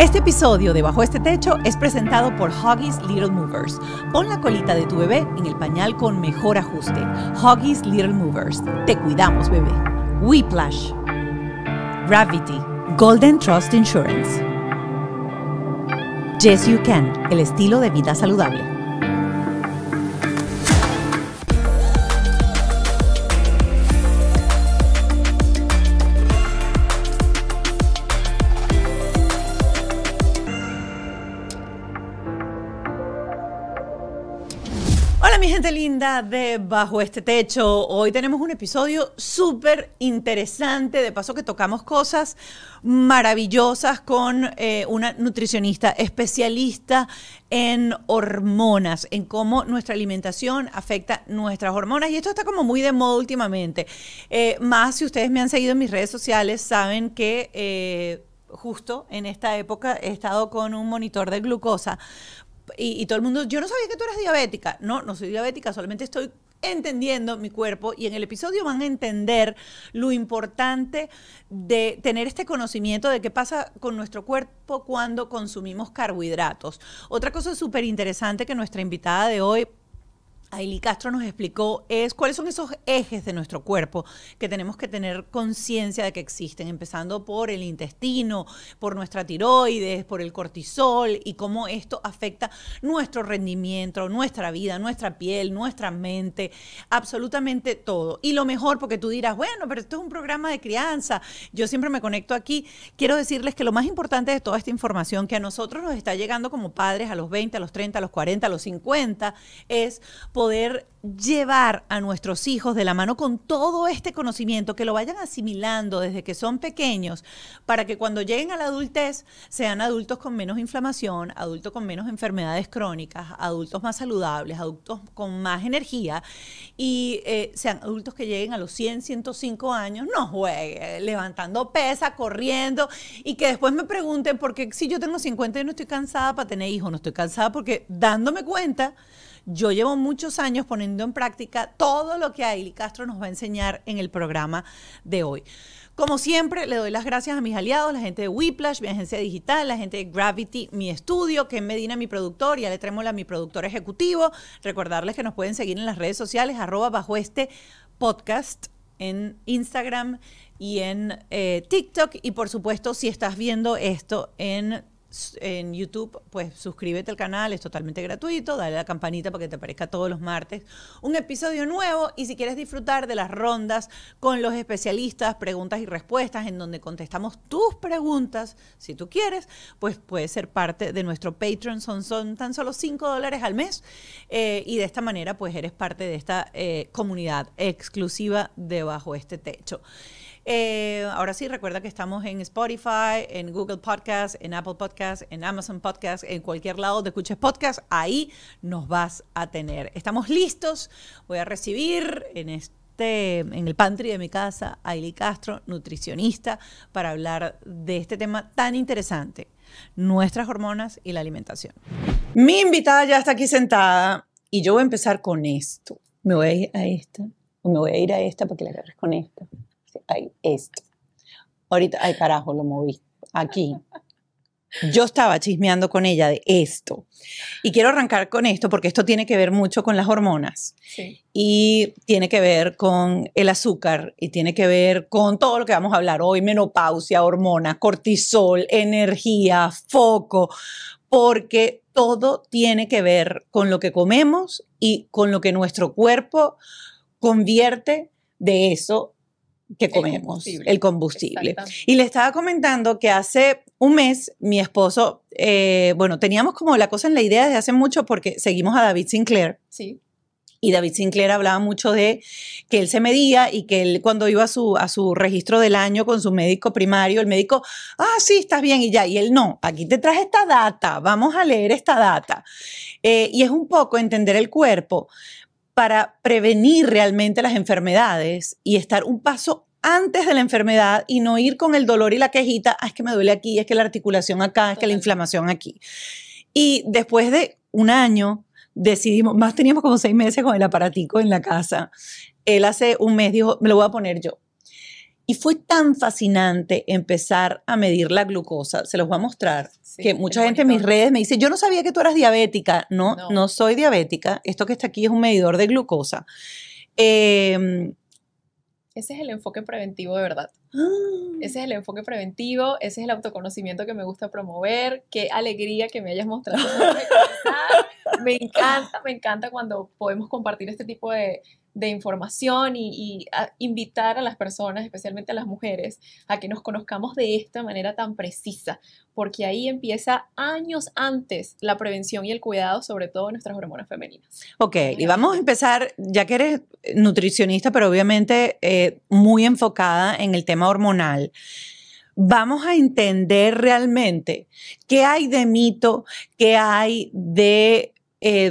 Este episodio de Bajo este Techo es presentado por Huggies Little Movers. Pon la colita de tu bebé en el pañal con mejor ajuste. Huggies Little Movers. Te cuidamos, bebé. Whiplash. Gravity. Golden Trust Insurance. Yes You Can. El estilo de vida saludable. de Bajo este Techo. Hoy tenemos un episodio súper interesante, de paso que tocamos cosas maravillosas con eh, una nutricionista especialista en hormonas, en cómo nuestra alimentación afecta nuestras hormonas. Y esto está como muy de moda últimamente. Eh, más si ustedes me han seguido en mis redes sociales, saben que... Eh, justo en esta época he estado con un monitor de glucosa y, todo el mundo, yo no sabía que tú eras diabética. No, no soy diabética, solamente estoy entendiendo mi cuerpo y en el episodio van a entender lo importante de tener este conocimiento de qué pasa con nuestro cuerpo cuando consumimos carbohidratos. Otra cosa súper interesante que nuestra invitada de hoy Aili Castro nos explicó es cuáles son esos ejes de nuestro cuerpo que tenemos que tener conciencia de que existen, empezando por el intestino, por nuestra tiroides, por el cortisol y cómo esto afecta nuestro rendimiento, nuestra vida, nuestra piel, nuestra mente, absolutamente todo. Y lo mejor, porque tú dirás, bueno, pero esto es un programa de crianza, yo siempre me conecto aquí, quiero decirles que lo más importante de toda esta información que a nosotros nos está llegando como padres a los 20, a los 30, a los 40, a los 50 es poder llevar a nuestros hijos de la mano con todo este conocimiento, que lo vayan asimilando desde que son pequeños, para que cuando lleguen a la adultez sean adultos con menos inflamación, adultos con menos enfermedades crónicas, adultos más saludables, adultos con más energía y eh, sean adultos que lleguen a los 100, 105 años, no juegue, levantando pesa, corriendo y que después me pregunten, por qué si yo tengo 50 y no estoy cansada para tener hijos, no estoy cansada porque dándome cuenta, yo llevo muchos años poniendo en práctica todo lo que Aili Castro nos va a enseñar en el programa de hoy. Como siempre, le doy las gracias a mis aliados, la gente de Whiplash, mi agencia digital, la gente de Gravity, mi estudio, que Medina, mi productor, y a Trémola, mi productor ejecutivo. Recordarles que nos pueden seguir en las redes sociales, arroba bajo este podcast en Instagram y en eh, TikTok. Y por supuesto, si estás viendo esto en en YouTube, pues suscríbete al canal, es totalmente gratuito, dale a la campanita para que te aparezca todos los martes un episodio nuevo y si quieres disfrutar de las rondas con los especialistas, preguntas y respuestas en donde contestamos tus preguntas, si tú quieres, pues puedes ser parte de nuestro Patreon, son, son tan solo 5 dólares al mes eh, y de esta manera pues eres parte de esta eh, comunidad exclusiva de Bajo este Techo. Eh, ahora sí, recuerda que estamos en Spotify, en Google Podcast, en Apple Podcast, en Amazon Podcast, en cualquier lado donde escuches podcast, ahí nos vas a tener. Estamos listos. Voy a recibir en este en el pantry de mi casa, a Ailey Castro, nutricionista, para hablar de este tema tan interesante, nuestras hormonas y la alimentación. Mi invitada ya está aquí sentada y yo voy a empezar con esto. Me voy a ir a esta, me voy a ir a esta para que la agarres con esta. Ay, esto. Ahorita, ay carajo, lo moví. Aquí. Yo estaba chismeando con ella de esto. Y quiero arrancar con esto porque esto tiene que ver mucho con las hormonas. Y tiene que ver con el azúcar y tiene que ver con todo lo que vamos a hablar hoy, menopausia, hormonas, cortisol, energía, foco, porque todo tiene que ver con lo que comemos y con lo que nuestro cuerpo convierte de eso que comemos, el combustible. Y le estaba comentando que hace un mes mi esposo, eh, bueno, teníamos como la cosa en la idea desde hace mucho porque seguimos a David Sinclair. Sí. Y David Sinclair hablaba mucho de que él se medía y que él cuando iba a su, a su registro del año con su médico primario, el médico, ah, sí, estás bien y ya. Y él no, aquí te traje esta data, vamos a leer esta data. Eh, y es un poco entender el cuerpo para prevenir realmente las enfermedades y estar un paso antes de la enfermedad y no ir con el dolor y la quejita, es que me duele aquí, es que la articulación acá, es que la inflamación aquí. Y después de un año decidimos, más teníamos como seis meses con el aparatico en la casa, él hace un mes dijo, me lo voy a poner yo. Y fue tan fascinante empezar a medir la glucosa, se los voy a mostrar, que mucha gente en mis redes me dice, yo no sabía que tú eras diabética, no, no, soy diabética, esto que está aquí es un medidor de glucosa. Em, ese es el enfoque preventivo de verdad. ¡Ah! Ese es el enfoque preventivo, ese es el autoconocimiento que me gusta promover. Qué alegría que me hayas mostrado. me encanta, me encanta cuando podemos compartir este tipo de, de información y, invitar a las personas, especialmente a las mujeres, a que nos conozcamos de esta manera tan precisa, porque ahí empieza años antes la prevención y el cuidado, sobre todo de nuestras hormonas femeninas. Ok, y vamos a empezar, ya que eres nutricionista, pero obviamente eh, muy enfocada en el tema hormonal vamos a entender realmente qué hay de mito, qué hay de eh,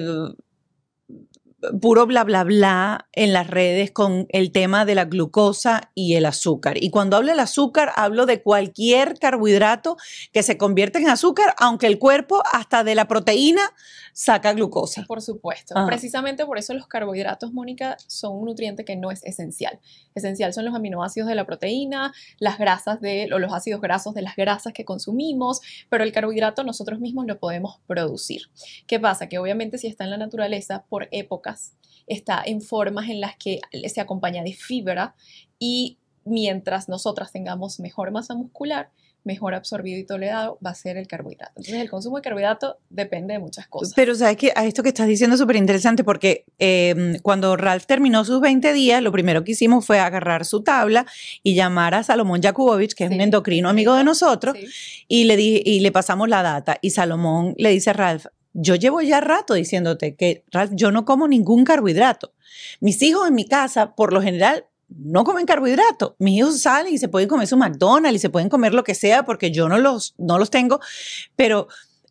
puro bla, bla, bla en las redes con el tema de la glucosa y el azúcar. Y cuando hablo del azúcar, hablo de cualquier carbohidrato que se convierte en azúcar, aunque el cuerpo hasta de la proteína saca glucosa. Por supuesto. Precisamente por eso los carbohidratos, Mónica, son un nutriente que no es esencial. Esencial son los aminoácidos de la proteína, las grasas de, o los ácidos grasos de las grasas que consumimos, pero el carbohidrato nosotros mismos lo podemos producir. ¿Qué pasa? Que obviamente si está en la naturaleza por épocas, está en formas en las que se acompaña de fibra y mientras nosotras tengamos mejor masa muscular, mejor absorbido y tolerado va a ser el carbohidrato. Entonces el consumo de carbohidrato depende de muchas cosas. Pero sabes que a esto que estás diciendo es súper interesante porque em, cuando Ralph terminó sus 20 días, lo primero que hicimos fue agarrar su tabla y llamar a Salomón Yakubovich, que es un endocrino amigo de nosotros, y, le y le pasamos la data. Y Salomón le dice a Ralph, yo llevo ya rato diciéndote que, Ralph, yo no como ningún carbohidrato. Mis hijos en mi casa, por lo general, no comen carbohidratos. Mis hijos salen y se pueden comer su McDonald's y se pueden comer lo que sea porque yo no los, no los tengo, pero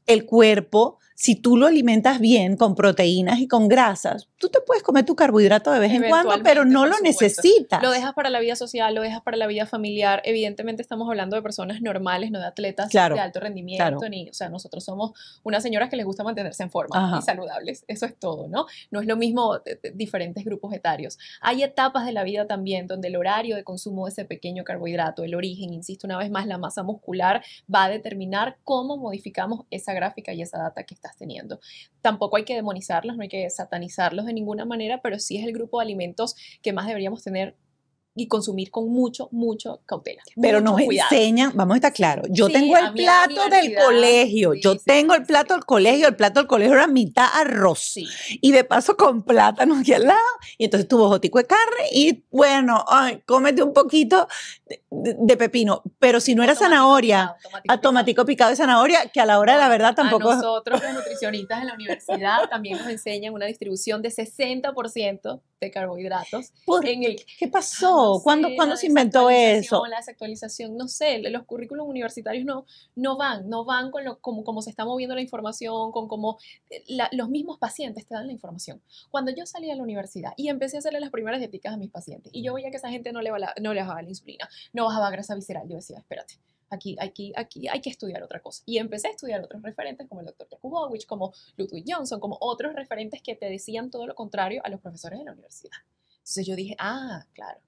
el cuerpo si tú lo alimentas bien con proteínas y con grasas, tú te puedes comer tu carbohidrato de vez en cuando, pero no lo necesitas. Lo dejas para la vida social, lo dejas para la vida familiar. Evidentemente estamos hablando de personas normales, no de atletas de alto rendimiento. o sea, nosotros somos unas señoras que les gusta mantenerse en forma y saludables. Eso es todo, ¿no? No es lo mismo diferentes grupos etarios. Hay etapas de la vida también donde el horario de consumo de ese pequeño carbohidrato, el origen, insisto una vez más, la masa muscular, va a determinar cómo modificamos esa gráfica y esa data que está teniendo. Tampoco hay que demonizarlos, no hay que satanizarlos de ninguna manera, pero sí es el grupo de alimentos que más deberíamos tener y consumir con mucho, mucho cautela. Pero nos enseñan, vamos a estar claros, yo tengo el plato del colegio, yo tengo el plato del colegio, el plato del colegio era mitad arroz y de paso con plátanos aquí al lado y entonces tuvo bojotico de carne y bueno, cómete un poquito de, pepino, pero si no era zanahoria, automático picado de zanahoria, que a la hora de la verdad tampoco... nosotros los nutricionistas en la universidad también nos enseñan una distribución de 60% de carbohidratos. en el, ¿Qué pasó? Ah, ¿Cuándo, ¿Cuándo, se inventó eso? La desactualización, no sé, los currículos universitarios no, no van, no van con como, como se está moviendo la información, con como eh, los mismos pacientes te dan la información. Cuando yo salí a la universidad y empecé a hacerle las primeras dieticas a mis pacientes y yo veía que esa gente no le, no le bajaba la insulina, no bajaba grasa visceral, yo decía, espérate, aquí, aquí, aquí hay que estudiar otra cosa. Y empecé a estudiar otros referentes como el doctor Jakubowicz, como Ludwig Johnson, como otros referentes que te decían todo lo contrario a los profesores de la universidad. Entonces yo dije, ah, claro,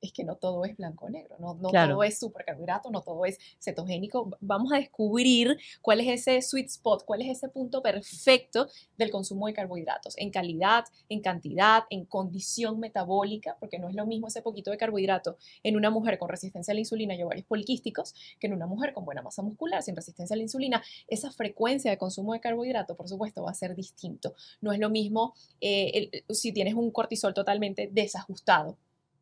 es que no todo es blanco-negro, no, no todo es supercarbohidrato, no todo es cetogénico. Vamos a descubrir cuál es ese sweet spot, cuál es ese punto perfecto del consumo de carbohidratos, en calidad, en cantidad, en condición metabólica, porque no es lo mismo ese poquito de carbohidrato en una mujer con resistencia a la insulina y varios poliquísticos que en una mujer con buena masa muscular sin resistencia a la insulina. Esa frecuencia de consumo de carbohidrato, por supuesto, va a ser distinto. No es lo mismo eh, si tienes un cortisol totalmente desajustado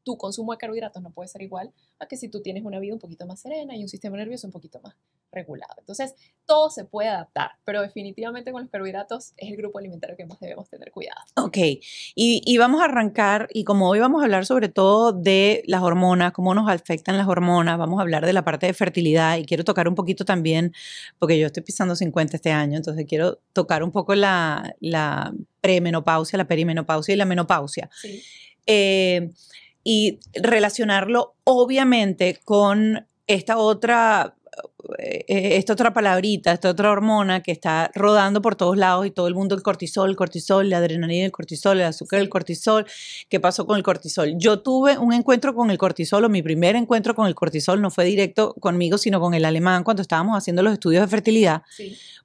tu consumo de carbohidratos no puede ser igual a que si tú tienes una vida un poquito más serena y un sistema nervioso un poquito más regulado. Entonces, todo se puede adaptar, pero definitivamente con los carbohidratos es el grupo alimentario que más debemos tener cuidado. Ok, y, vamos a arrancar, y como hoy vamos a hablar sobre todo de las hormonas, cómo nos afectan las hormonas, vamos a hablar de la parte de fertilidad y quiero tocar un poquito también, porque yo estoy pisando 50 este año, entonces quiero tocar un poco la, la premenopausia, la perimenopausia y la menopausia. Sí. Eh, y relacionarlo obviamente con esta otra eh, eh, esta otra palabrita, esta otra hormona que está rodando por todos lados y todo el mundo el cortisol, el cortisol, la adrenalina, el cortisol, el azúcar, el cortisol. ¿Qué pasó con el cortisol? Yo tuve un encuentro con el cortisol o mi primer encuentro con el cortisol no fue directo conmigo, sino con el alemán cuando estábamos haciendo los estudios de fertilidad,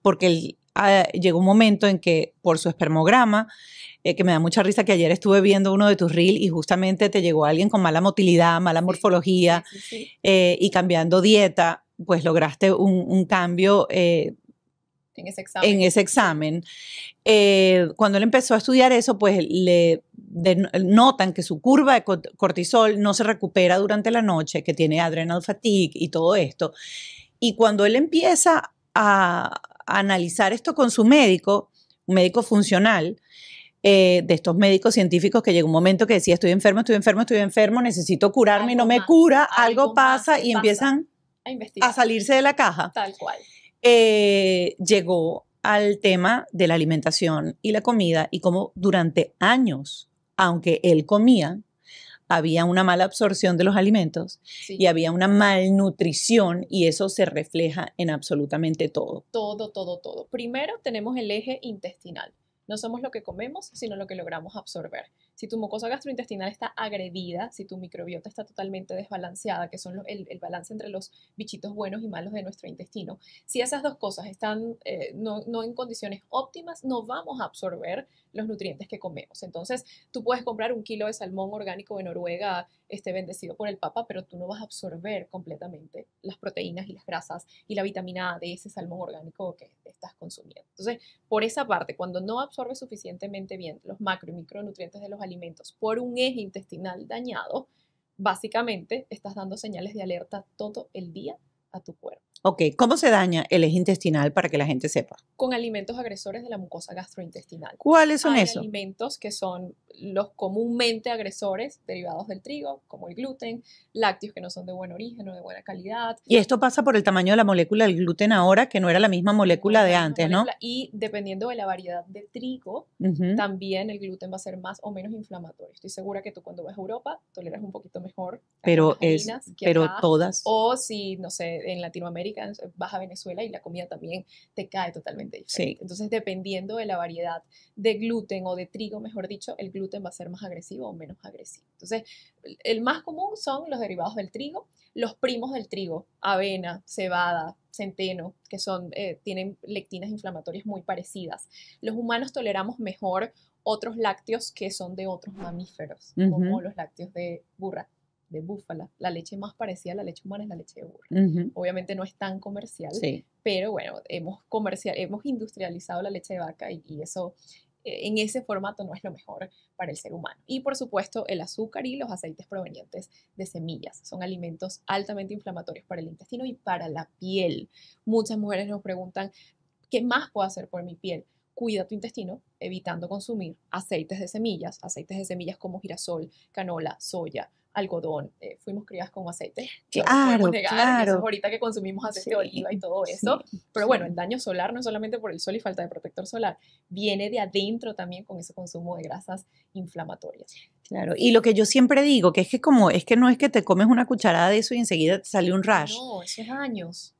porque ah, llegó un momento en que por su espermograma eh, que me da mucha risa que ayer estuve viendo uno de tus reels y justamente te llegó alguien con mala motilidad, mala morfología eh, y cambiando dieta, pues lograste un, cambio. Eh, en ese examen. cuando él empezó a estudiar eso, pues le notan que su curva de cortisol no se recupera durante la noche, que tiene adrenal fatigue y todo esto. Y cuando él empieza a analizar esto con su médico, un médico funcional, eh, de estos médicos científicos que llegó un momento que decía, estoy enfermo, estoy enfermo, estoy enfermo, necesito curarme y no me cura, algo, pasa y empiezan a, a, salirse de la caja. Tal cual. Eh, llegó al tema de la alimentación y la comida y cómo durante años, aunque él comía, había una mala absorción de los alimentos y había una malnutrición y eso se refleja en absolutamente todo. Todo, todo, todo. Primero tenemos el eje intestinal. No somos lo que comemos, sino lo que logramos absorber si tu mucosa gastrointestinal está agredida, si tu microbiota está totalmente desbalanceada, que son el, balance entre los bichitos buenos y malos de nuestro intestino, si esas dos cosas están eh, no, no en condiciones óptimas, no vamos a absorber los nutrientes que comemos. Entonces, tú puedes comprar un kilo de salmón orgánico de Noruega, esté bendecido por el Papa, pero tú no vas a absorber completamente las proteínas y las grasas y la vitamina A de ese salmón orgánico que estás consumiendo. Entonces, por esa parte, cuando no absorbes suficientemente bien los macro y micronutrientes de los alimentos, por un eje intestinal dañado, básicamente estás dando señales de alerta todo el día a tu cuerpo. Ok, ¿cómo se daña el eje intestinal para que la gente sepa? Con alimentos agresores de la mucosa gastrointestinal. ¿Cuáles son Hay esos? alimentos que son los comúnmente agresores derivados del trigo, como el gluten, lácteos que no son de buen origen o de buena calidad. Y esto pasa por el tamaño de la molécula del gluten ahora, que no era la misma molécula de antes, ¿no? Y dependiendo de la variedad de trigo, también el gluten va a ser más o menos inflamatorio. Estoy segura que tú cuando vas a Europa toleras un poquito mejor. Pero es, que pero todas. O si, no sé, en Latinoamérica vas a Venezuela y la comida también te cae totalmente Entonces, dependiendo de la variedad de gluten o de trigo, mejor dicho, el gluten va a ser más agresivo o menos agresivo. Entonces, el más común son los derivados del trigo, los primos del trigo, avena, cebada, centeno, que son, eh, tienen lectinas inflamatorias muy parecidas. Los humanos toleramos mejor otros lácteos que son de otros mamíferos, como los lácteos de burra, de búfala. La leche más parecida a la leche humana es la leche de burra. Obviamente no es tan comercial, pero bueno, hemos, comercial, hemos industrializado la leche de vaca y eso eh, en ese formato no es lo mejor para el ser humano. Y por supuesto el azúcar y los aceites provenientes de semillas. Son alimentos altamente inflamatorios para el intestino y para la piel. Muchas mujeres nos preguntan, ¿qué más puedo hacer por mi piel? Cuida tu intestino evitando consumir aceites de semillas, aceites de semillas como girasol, canola, soya, algodón, eh, fuimos criadas con aceite. Claro, claro. ahorita que consumimos aceite de oliva y todo eso. pero bueno, el daño solar no es solamente por el sol y falta de protector solar, viene de adentro también con ese consumo de grasas inflamatorias. Claro, y lo que yo siempre digo, que es que como es que no es que te comes una cucharada de eso y enseguida te sale un rash. No, eso es años.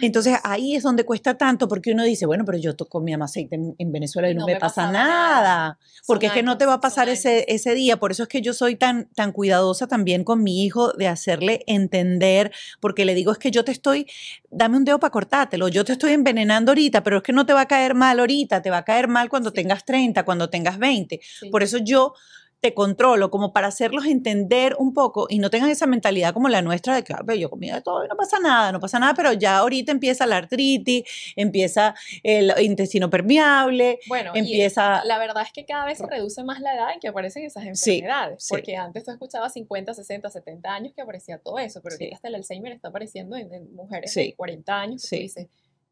Entonces ahí es donde cuesta tanto porque uno dice, bueno, pero yo toco mi aceite en, Venezuela y no, me, pasa nada, porque es que no te va a pasar ese, ese, día. Por eso es que yo soy tan, tan cuidadosa también con mi hijo de hacerle entender, porque le digo, es que yo te estoy, dame un dedo para cortártelo, yo te estoy envenenando ahorita, pero es que no te va a caer mal ahorita, te va a caer mal cuando tengas 30, cuando tengas 20. Por eso yo controlo, como para hacerlos entender un poco y no tengan esa mentalidad como la nuestra de que ah, yo comía de todo y no pasa nada, no pasa nada, pero ya ahorita empieza la artritis, empieza el intestino permeable, bueno, empieza... la verdad es que cada vez se reduce más la edad en que aparecen esas enfermedades, porque antes tú escuchabas 50, 60, 70 años que aparecía todo eso, pero que hasta el Alzheimer está apareciendo en, mujeres de 40 años, que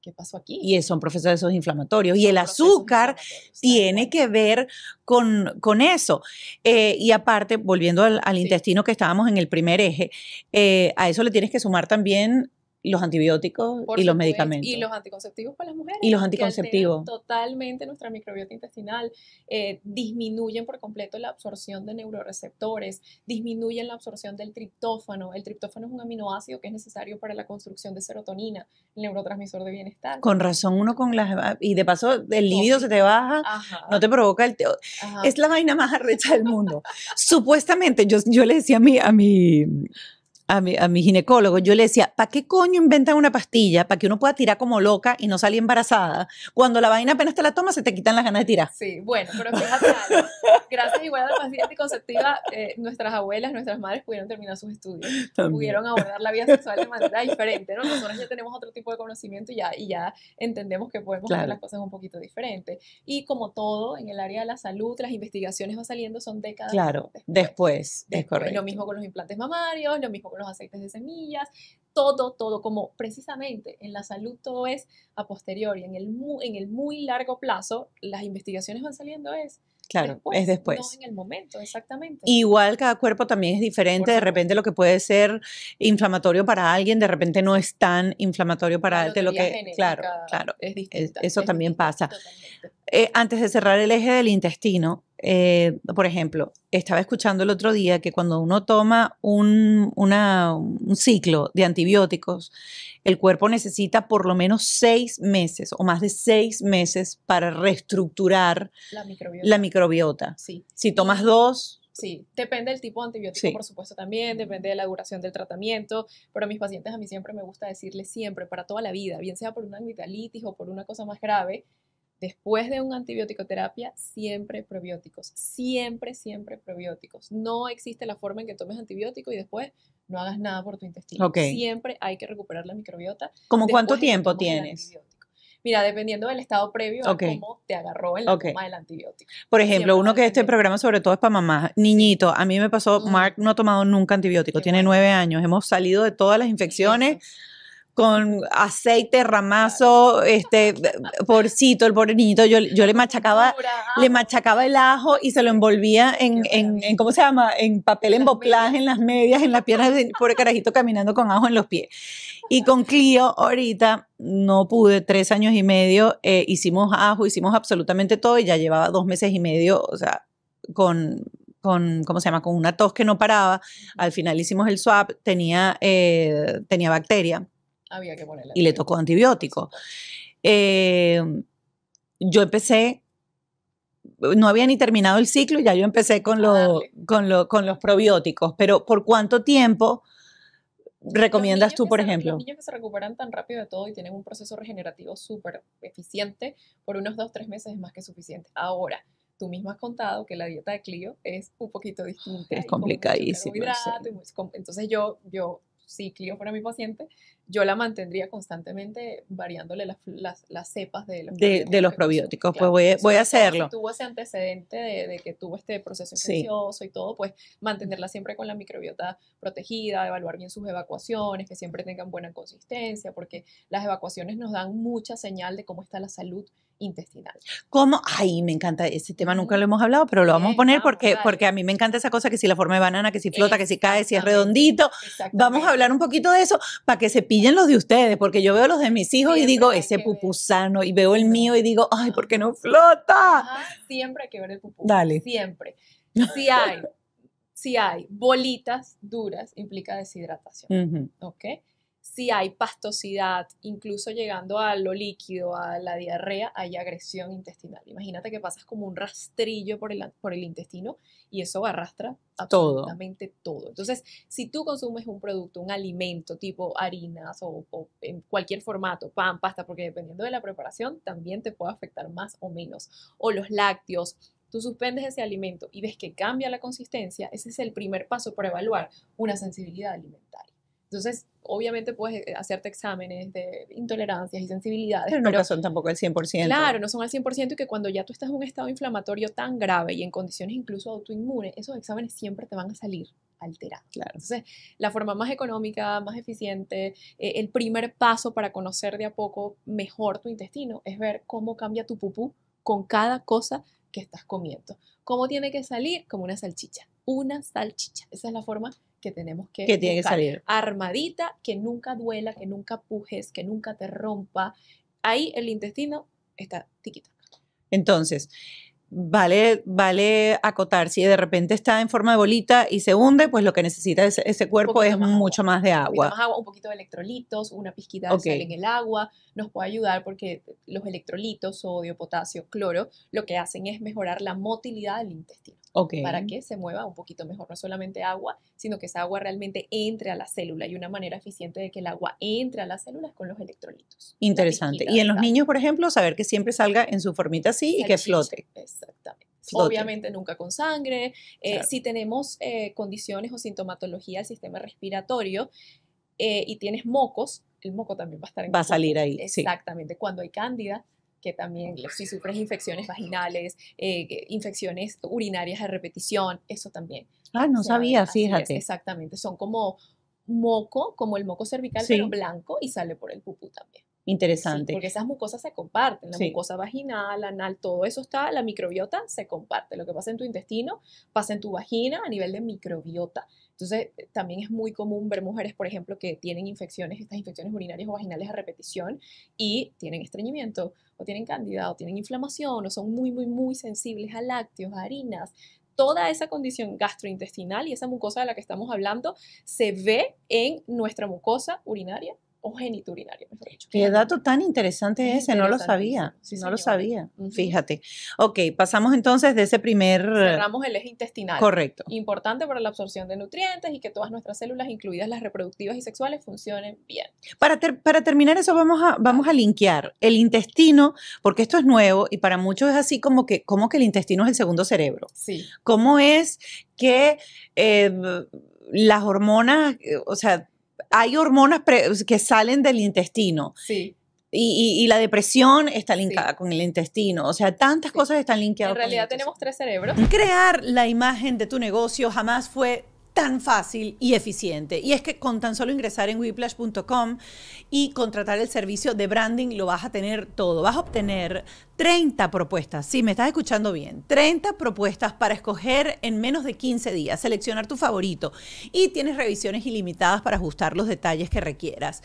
¿qué pasó aquí? Y son procesos inflamatorios. y el azúcar tiene que ver con, con eso. Eh, y aparte, volviendo al, intestino que estábamos en el primer eje, eh, a eso le tienes que sumar también los antibióticos y los medicamentos. Y los anticonceptivos para las mujeres. Y los anticonceptivos. totalmente nuestra microbiota intestinal. Eh, disminuyen por completo la absorción de neuroreceptores, disminuyen la absorción del triptófano. El triptófano es un aminoácido que es necesario para la construcción de serotonina, el neurotransmisor de bienestar. Con razón, uno con las. Y de paso, el líbido se te baja, no te provoca el. teo Es la vaina más arrecha del mundo. Supuestamente, yo, yo le decía a A mi a mi, ginecólogo, yo le decía, ¿para qué coño inventan una pastilla para que uno pueda tirar como loca y no salir embarazada? Cuando la vaina apenas te la toma se te quitan las ganas de tirar. Sí, bueno, pero fíjate Gracias igual a la pastilla anticonceptiva, eh, nuestras abuelas, nuestras madres pudieron terminar sus estudios. Pudieron abordar la vida sexual de manera diferente, ¿no? Nosotros ya tenemos otro tipo de conocimiento y ya, y ya entendemos que podemos hacer las cosas un poquito diferente. Y como todo, en el área de la salud, las investigaciones van saliendo, son décadas. Claro, después. Es correcto. Lo mismo con los implantes mamarios, lo mismo con los aceites de semillas, todo, todo, como precisamente en la salud todo es a posteriori, en el, muy, en el muy largo plazo, las investigaciones van saliendo es. Claro, es después. No en el momento, exactamente. Igual cada cuerpo también es diferente, de repente lo que puede ser inflamatorio para alguien, de repente no es tan inflamatorio para alguien, lo que, claro, claro, es eso también pasa. Eh, antes de cerrar el eje del intestino, eh, por ejemplo, estaba escuchando el otro día que cuando uno toma un, ciclo de antibióticos, el cuerpo necesita por lo menos seis meses o más de seis meses para reestructurar la microbiota. Si tomas dos... Sí, depende del tipo de antibiótico, por supuesto, también, depende de la duración del tratamiento, pero a mis pacientes a mí siempre me gusta decirles siempre, para toda la vida, bien sea por una vitalitis o por una cosa más grave, después de un antibiótico terapia, siempre probióticos, siempre, siempre probióticos. No existe la forma en que tomes antibiótico y después no hagas nada por tu intestino. Siempre hay que recuperar la microbiota. ¿Cómo cuánto tiempo tienes? Mira, dependiendo del estado previo, cómo te agarró el la toma del antibiótico. Por ejemplo, uno que este programa sobre todo es para mamás. Niñito, a mí me pasó, Mark no ha tomado nunca antibiótico, tiene nueve años. Hemos salido de todas las infecciones con aceite, ramazo, este, porcito, el pobre yo, le machacaba, le machacaba el ajo y se lo envolvía en, en, ¿cómo se llama? En papel emboplaje, en las medias, en las piernas, pobre carajito caminando con ajo en los pies. Y con Clio ahorita no pude, tres años y medio, eh, hicimos ajo, hicimos absolutamente todo y ya llevaba dos meses y medio, o sea, con ¿cómo se llama? Con una tos que no paraba. Al final hicimos el swap, tenía, eh, tenía bacteria. Había que ponerle. Y le tocó antibiótico. Eh, yo empecé, no había ni terminado el ciclo, ya yo empecé con, lo, ah, con, con los probióticos, pero ¿por cuánto tiempo? recomiendas tú, por ejemplo? Los niños que se recuperan tan rápido de todo y tienen un proceso regenerativo súper eficiente, por unos dos, tres meses es más que suficiente. Ahora, tú mismo has contado que la dieta de Clio es un poquito distinta. Es complicadísima. Sí. Entonces yo, yo, si Clio fuera mi paciente, yo la mantendría constantemente variándole las, cepas de los, probióticos. pues voy, a, hacerlo. Si tuvo ese antecedente de, que tuvo este proceso infeccioso y todo, pues mantenerla siempre con la microbiota protegida, evaluar bien sus evacuaciones, que siempre tengan buena consistencia, porque las evacuaciones nos dan mucha señal de cómo está la salud intestinal. ¿Cómo? Ay, me encanta ese tema, nunca lo hemos hablado, pero lo vamos a eh, poner porque, porque a mí me encanta esa cosa que si la forma de banana, que si flota, que si cae, si es redondito. Vamos a hablar un poquito de eso para que se pillen los de ustedes, porque yo veo los de mis hijos y digo, ese pupusano, y veo el mío y digo, ay, ¿por qué no flota? Siempre hay que ver el pupusano Dale. Siempre. Si hay, si hay bolitas duras, implica deshidratación. ¿Ok? si hay pastosidad, incluso llegando a lo líquido, a la diarrea, hay agresión intestinal. Imagínate que pasas como un rastrillo por el, por el intestino y eso arrastra absolutamente todo. Entonces, si tú consumes un producto, un alimento tipo harinas o, en cualquier formato, pan, pasta, porque dependiendo de la preparación también te puede afectar más o menos, o los lácteos, tú suspendes ese alimento y ves que cambia la consistencia, ese es el primer paso para evaluar una sensibilidad alimentaria. Entonces, obviamente puedes eh, hacerte exámenes de intolerancias y sensibilidades. Pero, no son tampoco al 100%. Claro, no son al 100% y que cuando ya tú estás en un estado inflamatorio tan grave y en condiciones incluso autoinmunes, esos exámenes siempre te van a salir alterados. Claro. Entonces, la forma más económica, más eficiente, eh, el primer paso para conocer de a poco mejor tu intestino es ver cómo cambia tu pupú con cada cosa que estás comiendo. ¿Cómo tiene que salir? Como una salchicha. Una salchicha. Esa es la forma que tenemos que, salir. Armadita, que nunca duela, que nunca pujes, que nunca te rompa. Ahí el intestino está tiquita. Entonces, vale, vale acotar, si de repente está en forma de bolita y se hunde, pues lo que necesita ese, cuerpo es mucho más de agua. Un poquito de electrolitos, una pizquita de sal en el agua, nos puede ayudar porque los electrolitos, sodio, potasio, cloro, lo que hacen es mejorar la motilidad del intestino para que se mueva un poquito mejor, no solamente agua, sino que esa agua realmente entre a la célula y una manera eficiente de que el agua entre a las células con los electrolitos. Interesante. Y en los niños, por ejemplo, saber que siempre salga en su formita así y que flote. Exactamente. Flote. Obviamente nunca con sangre. Eh, si tenemos eh, condiciones o sintomatología del sistema respiratorio eh, y tienes mocos, el moco también va a estar en Va a salir ahí. Exactamente. Cuando hay cándida, que también si sufres infecciones vaginales, eh, infecciones urinarias de repetición, eso también. Ah, no sabía, fíjate. exactamente, son como moco, como el moco cervical, pero blanco y sale por el pupú también. Interesante. porque esas mucosas se comparten, la mucosa vaginal, anal, todo eso está, la microbiota se comparte. Lo que pasa en tu intestino pasa en tu vagina a nivel de microbiota. Entonces, eh, también es muy común ver mujeres, por ejemplo, que tienen infecciones, estas infecciones urinarias o vaginales a repetición y tienen estreñimiento o tienen cándida o tienen inflamación o son muy, muy, muy sensibles a lácteos, a harinas. Toda esa condición gastrointestinal y esa mucosa de la que estamos hablando se ve en nuestra mucosa urinaria o geniturinario, mejor dicho. Qué dato tan interesante ese, no lo sabía, no lo sabía, fíjate. Ok, pasamos entonces de ese primer... Cerramos el eje intestinal. Correcto. Importante para la absorción de nutrientes y que todas nuestras células, incluidas las reproductivas y sexuales, funcionen bien. Para, para terminar eso vamos a, vamos a linkear el intestino, porque esto es nuevo y para muchos es así como que, como que el intestino es el segundo cerebro. Sí. ¿Cómo es que... Eh, las hormonas, eh, o sea, hay hormonas que salen del intestino. Sí. Y, la depresión está linkada con el intestino. O sea, tantas cosas están linkeadas. En realidad tenemos tres cerebros. Crear la imagen de tu negocio jamás fue tan fácil y eficiente. Y es que con tan solo ingresar en whiplash.com y contratar el servicio de branding lo vas a tener todo. Vas a obtener 30 propuestas. si me estás escuchando bien. 30 propuestas para escoger en menos de 15 días, seleccionar tu favorito y tienes revisiones ilimitadas para ajustar los detalles que requieras.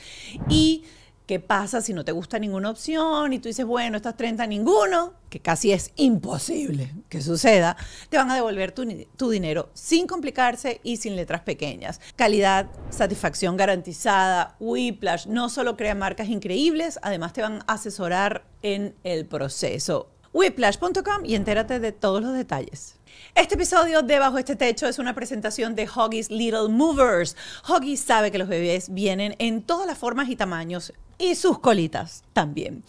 Y ¿Qué pasa si no te gusta ninguna opción y tú dices, bueno, estas 30 ninguno? Que casi es imposible que suceda. Te van a devolver tu, tu dinero sin complicarse y sin letras pequeñas. Calidad, satisfacción garantizada, Whiplash no solo crea marcas increíbles, además te van a asesorar en el proceso whiplash.com y entérate de todos los detalles. Este episodio de Bajo este Techo es una presentación de Hoggies Little Movers. Hoggies sabe que los bebés vienen en todas las formas y tamaños y sus colitas también.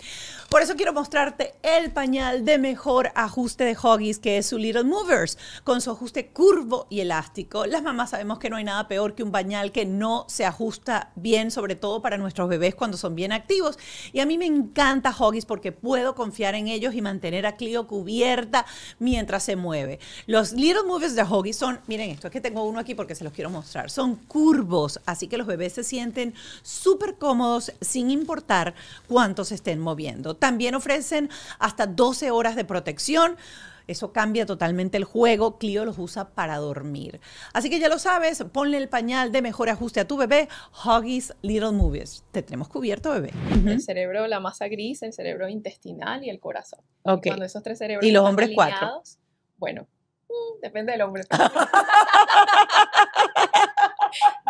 Por eso quiero mostrarte el pañal de mejor ajuste de Huggies, que es su Little Movers, con su ajuste curvo y elástico. Las mamás sabemos que no hay nada peor que un pañal que no se ajusta bien, sobre todo para nuestros bebés cuando son bien activos. Y a mí me encanta Huggies porque puedo confiar en ellos y mantener a Clio cubierta mientras se mueve. Los Little Movers de Huggies son, miren esto, es que tengo uno aquí porque se los quiero mostrar. Son curvos, así que los bebés se sienten súper cómodos sin importar cuánto se estén moviendo. También ofrecen hasta 12 horas de protección. Eso cambia totalmente el juego. Clio los usa para dormir. Así que ya lo sabes, ponle el pañal de mejor ajuste a tu bebé. Huggies Little Movies. Te tenemos cubierto, bebé. El cerebro, la masa gris, el cerebro intestinal y el corazón. Okay. Y cuando esos tres cerebros. Y los hombres cuatro. Bueno, mm, depende del hombre.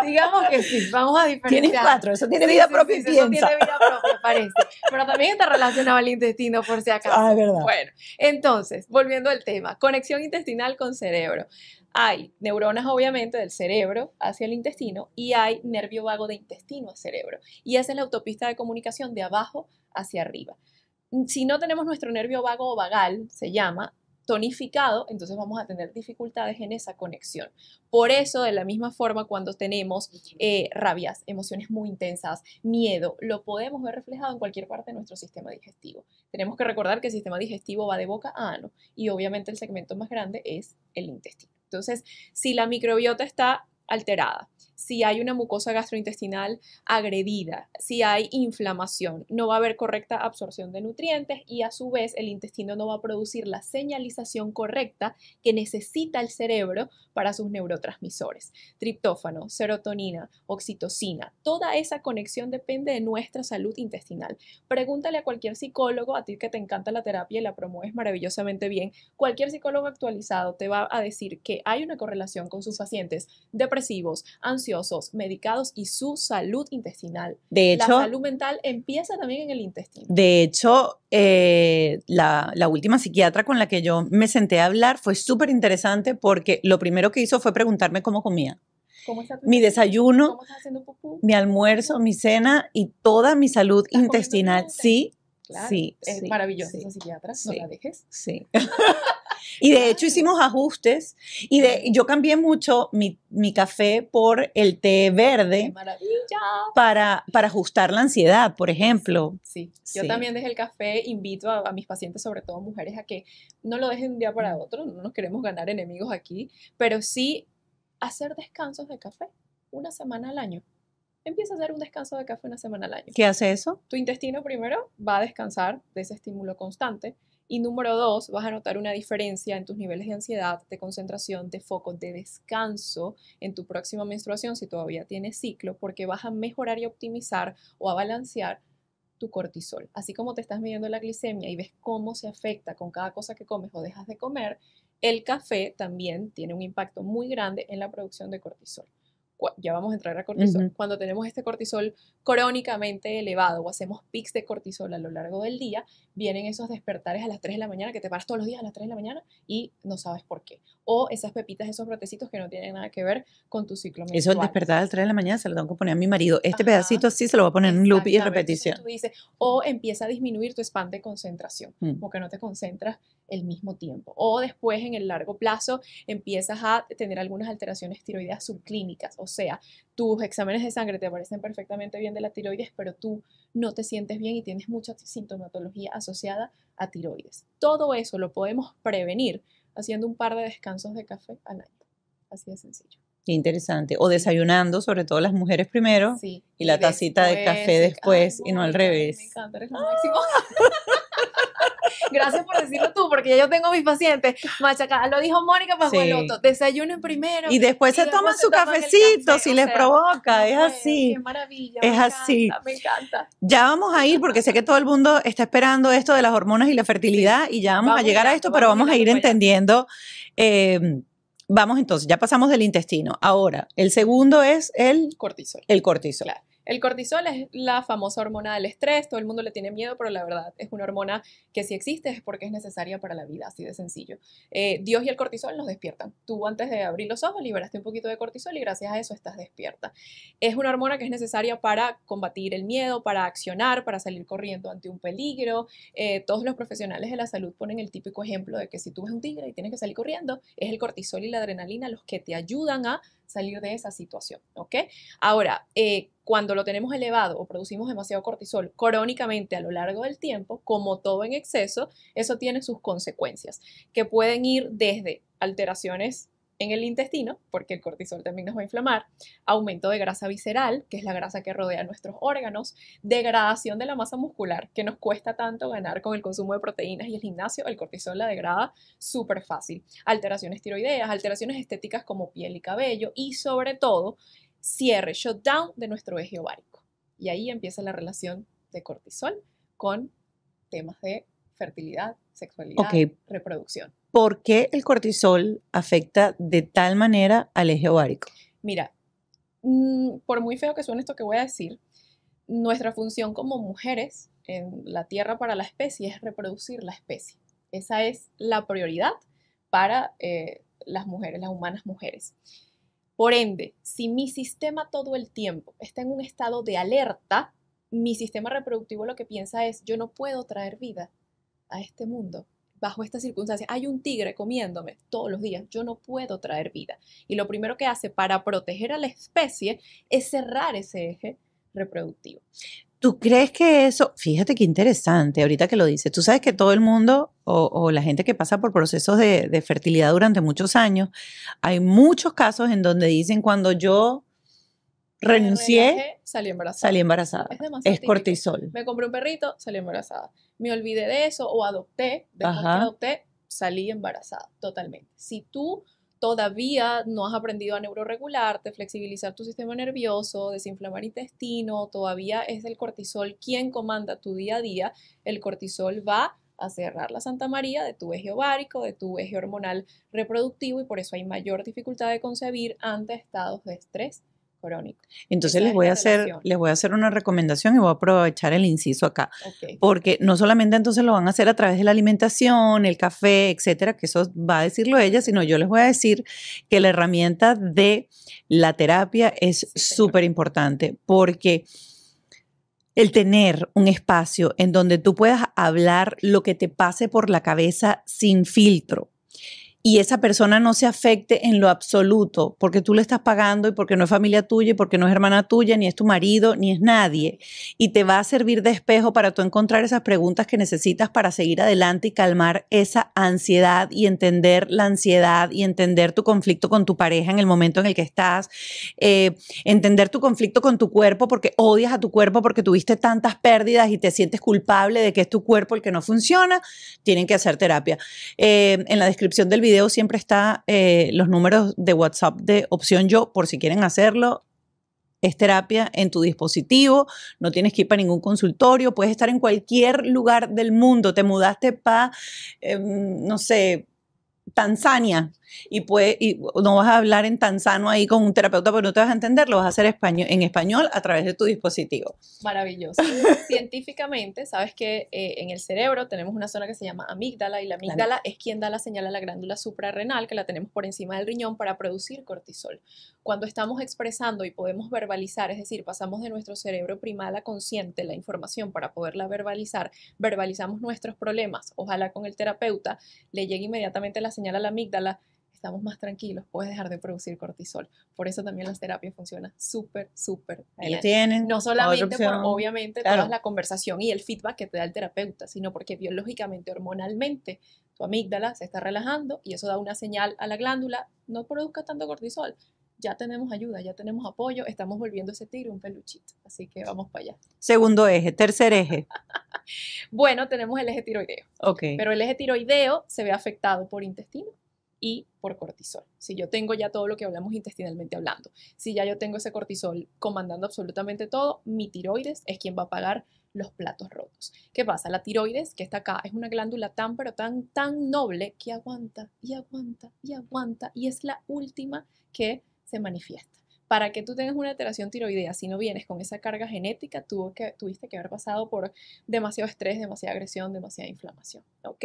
Digamos que sí, vamos a diferenciar. Tienes cuatro, eso tiene vida propia piensa. Eso tiene vida propia, parece. Pero también está relacionado al intestino, por si acaso. Ah, verdad. Bueno, entonces, volviendo al tema, conexión intestinal con cerebro. Hay neuronas, obviamente, del cerebro hacia el intestino y hay nervio vago de intestino a cerebro. Y esa es la autopista de comunicación de abajo hacia arriba si no tenemos nuestro nervio vago o vagal, se llama, tonificado, entonces vamos a tener dificultades en esa conexión. Por eso, de la misma forma, cuando tenemos eh, rabias, emociones muy intensas, miedo, lo podemos ver reflejado en cualquier parte de nuestro sistema digestivo. Tenemos que recordar que el sistema digestivo va de boca a ano y obviamente el segmento más grande es el intestino. Entonces, si la microbiota está alterada, si hay una mucosa gastrointestinal agredida, si hay inflamación, no va a haber correcta absorción de nutrientes y a su vez el intestino no va a producir la señalización correcta que necesita el cerebro para sus neurotransmisores. Triptófano, serotonina, oxitocina, toda esa conexión depende de nuestra salud intestinal. Pregúntale a cualquier psicólogo, a ti que te encanta la terapia y la promueves maravillosamente bien, cualquier psicólogo actualizado te va a decir que hay una correlación con sus pacientes depresivos, ansiosos, medicados y su salud intestinal. De hecho, la salud mental empieza también en el intestino. De hecho, eh, la, última psiquiatra con la que yo me senté a hablar fue súper interesante porque lo primero que hizo fue preguntarme cómo comía. mi desayuno, mi almuerzo, mi cena y toda mi salud intestinal. Sí, sí, es maravillosa esa psiquiatra, no la dejes. Sí. Y de hecho hicimos ajustes y yo cambié mucho mi, café por el té verde para, para ajustar la ansiedad, por ejemplo. Sí, yo también desde el café invito a, a, mis pacientes, sobre todo mujeres, a que no lo dejen de un día para otro, no nos queremos ganar enemigos aquí, pero sí hacer descansos de café una semana al año empieza a hacer un descanso de café una semana al año. ¿Qué hace eso? Tu intestino primero va a descansar de ese estímulo constante. Y número dos, vas a notar una diferencia en tus niveles de ansiedad, de concentración, de foco, de descanso en tu próxima menstruación si todavía tienes ciclo, porque vas a mejorar y optimizar o a balancear tu cortisol. Así como te estás midiendo la glicemia y ves cómo se afecta con cada cosa que comes o dejas de comer, el café también tiene un impacto muy grande en la producción de cortisol ya vamos a entrar a cortisol, cuando tenemos este cortisol crónicamente elevado o hacemos pics de cortisol a lo largo del día, vienen esos despertares a las 3 de la mañana, que te paras todos los días a las 3 de la mañana y no sabes por qué. O esas pepitas, esos brotecitos que no tienen nada que ver con tu ciclo menstrual. Eso despertar a las 3 de la mañana se lo tengo que poner a mi marido. Este pedacito sí se lo voy a poner en loop y repetición. o empieza a disminuir tu spam de concentración, porque mm. no te concentras el mismo tiempo. O después, en el largo plazo, empiezas a tener algunas alteraciones tiroideas subclínicas, o sea, tus exámenes de sangre te parecen perfectamente bien de la tiroides, pero tú no te sientes bien y tienes mucha sintomatología asociada a tiroides. Todo eso lo podemos prevenir haciendo un par de descansos de café al año. Así de sencillo. Qué interesante. O desayunando, sobre todo las mujeres primero, y la tacita de café después, y no al revés. Me encanta, eres máximo. Gracias por decirlo tú, porque ya yo tengo mis pacientes Machaca, Lo dijo Mónica Pajueloto, Desayuno desayunen primero. Y después se toman su cafecito si les provoca, es así. Qué maravilla. Es así. me encanta. Ya vamos a ir, porque sé que todo el mundo está esperando esto de las hormonas y la fertilidad, y ya vamos, a llegar a esto, pero vamos a ir entendiendo. Eh, vamos entonces, ya pasamos del intestino. Ahora, el segundo es el cortisol. El cortisol. El cortisol es la famosa hormona del estrés, todo el mundo le tiene miedo, pero la verdad es una hormona que si existe es porque es necesaria para la vida, así de sencillo. Eh, Dios y el cortisol nos despiertan. Tú antes de abrir los ojos liberaste un poquito de cortisol y gracias a eso estás despierta. Es una hormona que es necesaria para combatir el miedo, para accionar, para salir corriendo ante un peligro. Eh, todos los profesionales de la salud ponen el típico ejemplo de que si tú ves un tigre y tienes que salir corriendo, es el cortisol y la adrenalina los que te ayudan a salir de esa situación, ¿ok? Ahora, eh, cuando lo tenemos elevado o producimos demasiado cortisol crónicamente a lo largo del tiempo, como todo en exceso, eso tiene sus consecuencias, que pueden ir desde alteraciones en el intestino, porque el cortisol también nos va a inflamar, aumento de grasa visceral, que es la grasa que rodea nuestros órganos, degradación de la masa muscular, que nos cuesta tanto ganar con el consumo de proteínas y el gimnasio, el cortisol la degrada súper fácil, alteraciones tiroideas, alteraciones estéticas como piel y cabello y sobre todo cierre, shutdown de nuestro eje ovárico. Y ahí empieza la relación de cortisol con temas de fertilidad, sexualidad, reproducción. ¿Por qué el cortisol afecta de tal manera al eje ovárico? Mira, mm, por muy feo que suene esto que voy a decir, nuestra función como mujeres en la tierra para la especie es reproducir la especie. Esa es la prioridad para eh, las mujeres, las humanas mujeres. Por ende, si mi sistema todo el tiempo está en un estado de alerta, mi sistema reproductivo lo que piensa es, yo no puedo traer vida a este mundo bajo estas circunstancias. Hay un tigre comiéndome todos los días, yo no puedo traer vida. Y lo primero que hace para proteger a la especie es cerrar ese eje reproductivo. ¿Tú crees que eso, fíjate qué interesante ahorita que lo dices, tú sabes que todo el mundo o, la gente que pasa por procesos de, fertilidad durante muchos años, hay muchos casos en donde dicen cuando yo renuncié, salí embarazada. Es, cortisol. Me compré un perrito, salí embarazada. Me olvidé de eso o adopté, después Ajá. que adopté, salí embarazada totalmente. Si tú todavía no has aprendido a neuroregularte, flexibilizar tu sistema nervioso, desinflamar intestino, todavía es el cortisol quien comanda tu día a día, el cortisol va a cerrar la Santa María de tu eje ovárico, de tu eje hormonal reproductivo y por eso hay mayor dificultad de concebir ante estados de estrés entonces les voy, a hacer, les voy a hacer una recomendación y voy a aprovechar el inciso acá, porque no solamente entonces lo van a hacer a través de la alimentación, el café, etcétera, que eso va a decirlo ella, sino yo les voy a decir que la herramienta de la terapia es súper importante porque el tener un espacio en donde tú puedas hablar lo que te pase por la cabeza sin filtro y esa persona no se afecte en lo absoluto, porque tú le estás pagando y porque no es familia tuya y porque no es hermana tuya, ni es tu marido, ni es nadie. Y te va a servir de espejo para tú encontrar esas preguntas que necesitas para seguir adelante y calmar esa ansiedad y entender la ansiedad y entender tu conflicto con tu pareja en el momento en el que estás, eh, entender tu conflicto con tu cuerpo porque odias a tu cuerpo porque tuviste tantas pérdidas y te sientes culpable de que es tu cuerpo el que no funciona, tienen que hacer terapia. Eh, en la descripción del video video siempre está eh, los números de WhatsApp de opción yo, por si quieren hacerlo. Es terapia en tu dispositivo, no tienes que ir para ningún consultorio, puedes estar en cualquier lugar del mundo. Te mudaste para, em, no sé, Tanzania, y, pues y no vas a hablar en tanzano ahí con un terapeuta pero no te vas a entender, lo vas a hacer español, en español a través de tu dispositivo. Maravilloso. Científicamente, sabes que eh, en el cerebro tenemos una zona que se llama amígdala y la amígdala es quien da la señal a la glándula suprarrenal que la tenemos por encima del riñón para producir cortisol. Cuando estamos expresando y podemos verbalizar, es decir, pasamos de nuestro cerebro primal a consciente la información para poderla verbalizar, verbalizamos nuestros problemas, ojalá con el terapeuta, le llegue inmediatamente la señal a la amígdala, estamos más tranquilos, puedes dejar de producir cortisol. Por eso también las terapias funcionan súper, súper bien. tienen. No solamente por, obviamente, toda la conversación y el feedback que te da el terapeuta, sino porque biológicamente, hormonalmente, tu amígdala se está relajando y eso da una señal a la glándula, no produzca tanto cortisol. Ya tenemos ayuda, ya tenemos apoyo, estamos volviendo ese tiro, un peluchito. Así que vamos para allá. Segundo eje, tercer eje. bueno, tenemos el eje tiroideo. Ok. Pero el eje tiroideo se ve afectado por intestino, y por cortisol. Si yo tengo ya todo lo que hablamos intestinalmente hablando, si ya yo tengo ese cortisol comandando absolutamente todo, mi tiroides es quien va a pagar los platos rotos. ¿Qué pasa? La tiroides, que está acá, es una glándula tan, pero tan, tan noble que aguanta y aguanta y aguanta y es la última que se manifiesta para que tú tengas una alteración tiroidea, si no vienes con esa carga genética, tuvo que, tuviste que haber pasado por demasiado estrés, demasiada agresión, demasiada inflamación. ¿Ok?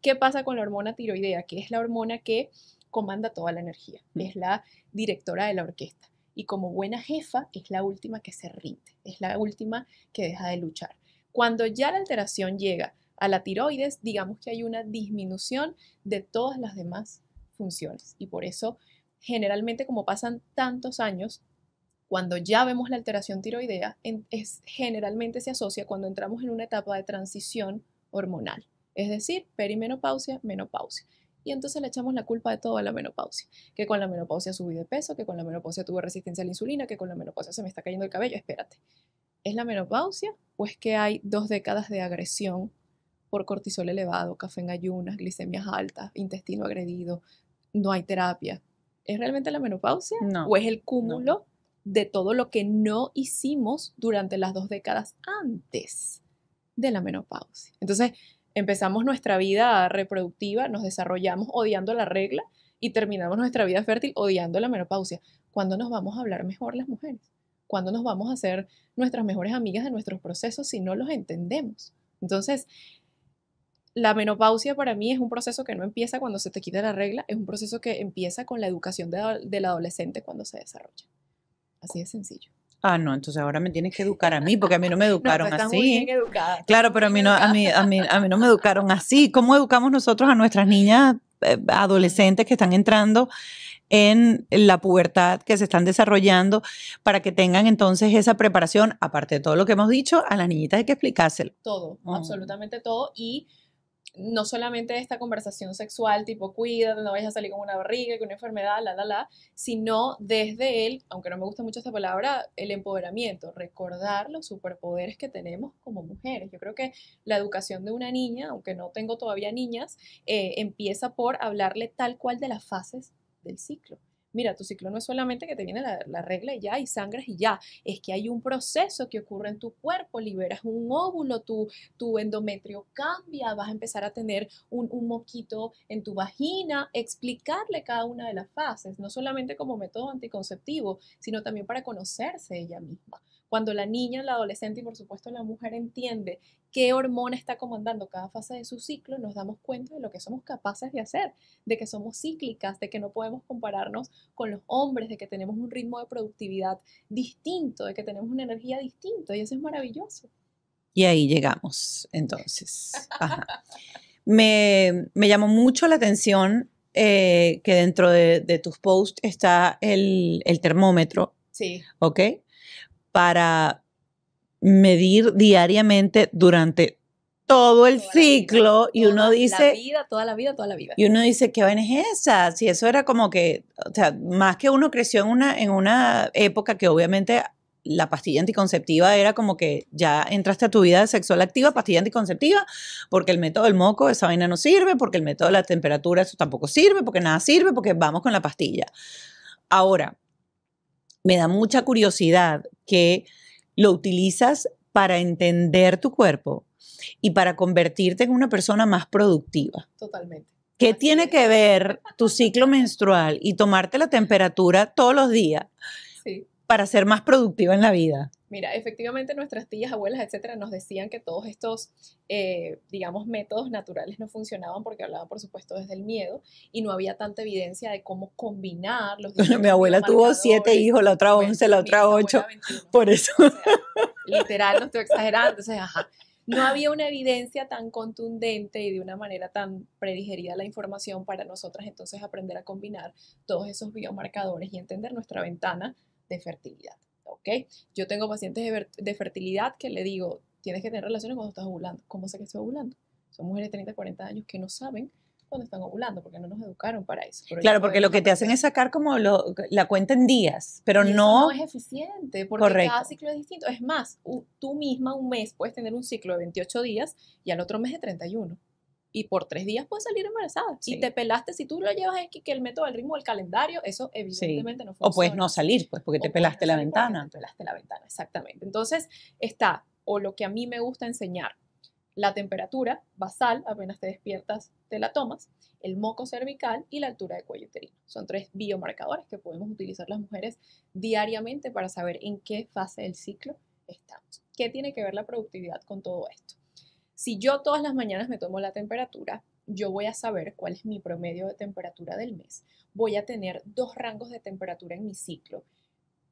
¿Qué pasa con la hormona tiroidea? Que es la hormona que comanda toda la energía, mm. es la directora de la orquesta. Y como buena jefa, es la última que se rinde, es la última que deja de luchar. Cuando ya la alteración llega a la tiroides, digamos que hay una disminución de todas las demás funciones. Y por eso generalmente como pasan tantos años, cuando ya vemos la alteración tiroidea, es, generalmente se asocia cuando entramos en una etapa de transición hormonal, es decir, perimenopausia, menopausia. Y entonces le echamos la culpa de todo a la menopausia, que con la menopausia subí de peso, que con la menopausia tuve resistencia a la insulina, que con la menopausia se me está cayendo el cabello, espérate. ¿Es la menopausia Pues que hay dos décadas de agresión por cortisol elevado, café en ayunas, glicemias altas, intestino agredido, no hay terapia, ¿es realmente la menopausia? No. ¿O es el cúmulo de todo lo que no hicimos durante las dos décadas antes de la menopausia? Entonces, empezamos nuestra vida reproductiva, nos desarrollamos odiando la regla y terminamos nuestra vida fértil odiando la menopausia. ¿Cuándo nos vamos a hablar mejor las mujeres? ¿Cuándo nos vamos a hacer nuestras mejores amigas de nuestros procesos si no los entendemos? Entonces, la menopausia para mí es un proceso que no empieza cuando se te quita la regla, es un proceso que empieza con la educación de, del adolescente cuando se desarrolla. Así de sencillo. Ah, no, entonces ahora me tienes que educar a mí, porque a mí no me educaron no, así. Muy bien educada. Claro, pero a mí, no, a, mí, a, mí, a mí no me educaron así. ¿Cómo educamos nosotros a nuestras niñas eh, adolescentes que están entrando en la pubertad que se están desarrollando para que tengan entonces esa preparación, aparte de todo lo que hemos dicho, a las niñitas hay que explicárselo. Todo, oh. absolutamente todo. Y no solamente esta conversación sexual tipo cuida, no vayas a salir con una barriga, con una enfermedad, la, la, la, sino desde él aunque no me gusta mucho esta palabra, el empoderamiento, recordar los superpoderes que tenemos como mujeres. Yo creo que la educación de una niña, aunque no tengo todavía niñas, eh, empieza por hablarle tal cual de las fases del ciclo. Mira, tu ciclo no es solamente que te viene la, regla y ya, y sangres y ya, es que hay un proceso que ocurre en tu cuerpo, liberas un óvulo, tu, tu endometrio cambia, vas a empezar a tener un, un moquito en tu vagina, explicarle cada una de las fases, no solamente como método anticonceptivo, sino también para conocerse ella misma cuando la niña, la adolescente y por supuesto la mujer entiende qué hormona está comandando cada fase de su ciclo, nos damos cuenta de lo que somos capaces de hacer, de que somos cíclicas, de que no podemos compararnos con los hombres, de que tenemos un ritmo de productividad distinto, de que tenemos una energía distinta y eso es maravilloso. Y ahí llegamos, entonces. Me, llamó mucho la atención eh, que dentro de, tus posts está el, el termómetro. Sí. ¿Ok? para medir diariamente durante todo el ciclo y uno dice... La vida, toda la vida, toda la vida. Y uno dice, ¿qué vaina es esa? Si eso era como que, o sea, más que uno creció en una, en una época que obviamente la pastilla anticonceptiva era como que ya entraste a tu vida sexual activa, pastilla anticonceptiva, porque el método del moco, esa vaina no sirve, porque el método de la temperatura, eso tampoco sirve, porque nada sirve, porque vamos con la pastilla. Ahora, me da mucha curiosidad que lo utilizas para entender tu cuerpo y para convertirte en una persona más productiva. Totalmente. ¿Qué tiene que ver tu ciclo menstrual y tomarte la temperatura todos los días para ser más productiva en la vida? Mira, efectivamente nuestras tías, abuelas, etcétera, nos decían que todos estos, eh, digamos, métodos naturales no funcionaban porque hablaban, por supuesto, desde el miedo y no había tanta evidencia de cómo combinar los. mi abuela tuvo siete hijos, la otra once, la otra ocho, por eso. literal, no estoy exagerando, entonces, ajá. No había una evidencia tan contundente y de una manera tan predigerida la información para nosotras entonces aprender a combinar todos esos biomarcadores y entender nuestra ventana de fertilidad. ¿ok? Yo tengo pacientes de, fertilidad que le digo, tienes que tener relaciones cuando estás ovulando. ¿Cómo sé que estoy ovulando? Son mujeres de 30, 40 años que no saben cuando están ovulando, porque no nos educaron para eso. claro, porque lo que te hacen es sacar como la cuenta en días, pero no... es eficiente, porque cada ciclo es distinto. Es más, tú misma un mes puedes tener un ciclo de 28 días y al otro mes de 31 y por tres días puedes salir embarazada. Si Y te pelaste, si tú lo llevas aquí, que el método del ritmo del calendario, eso evidentemente no funciona. O puedes no salir, pues porque te pelaste la ventana. Te pelaste la ventana, exactamente. Entonces está, o lo que a mí me gusta enseñar, la temperatura basal, apenas te despiertas, te la tomas, el moco cervical y la altura de cuello uterino. Son tres biomarcadores que podemos utilizar las mujeres diariamente para saber en qué fase del ciclo estamos. ¿Qué tiene que ver la productividad con todo esto? Si yo todas las mañanas me tomo la temperatura, yo voy a saber cuál es mi promedio de temperatura del mes. Voy a tener dos rangos de temperatura en mi ciclo.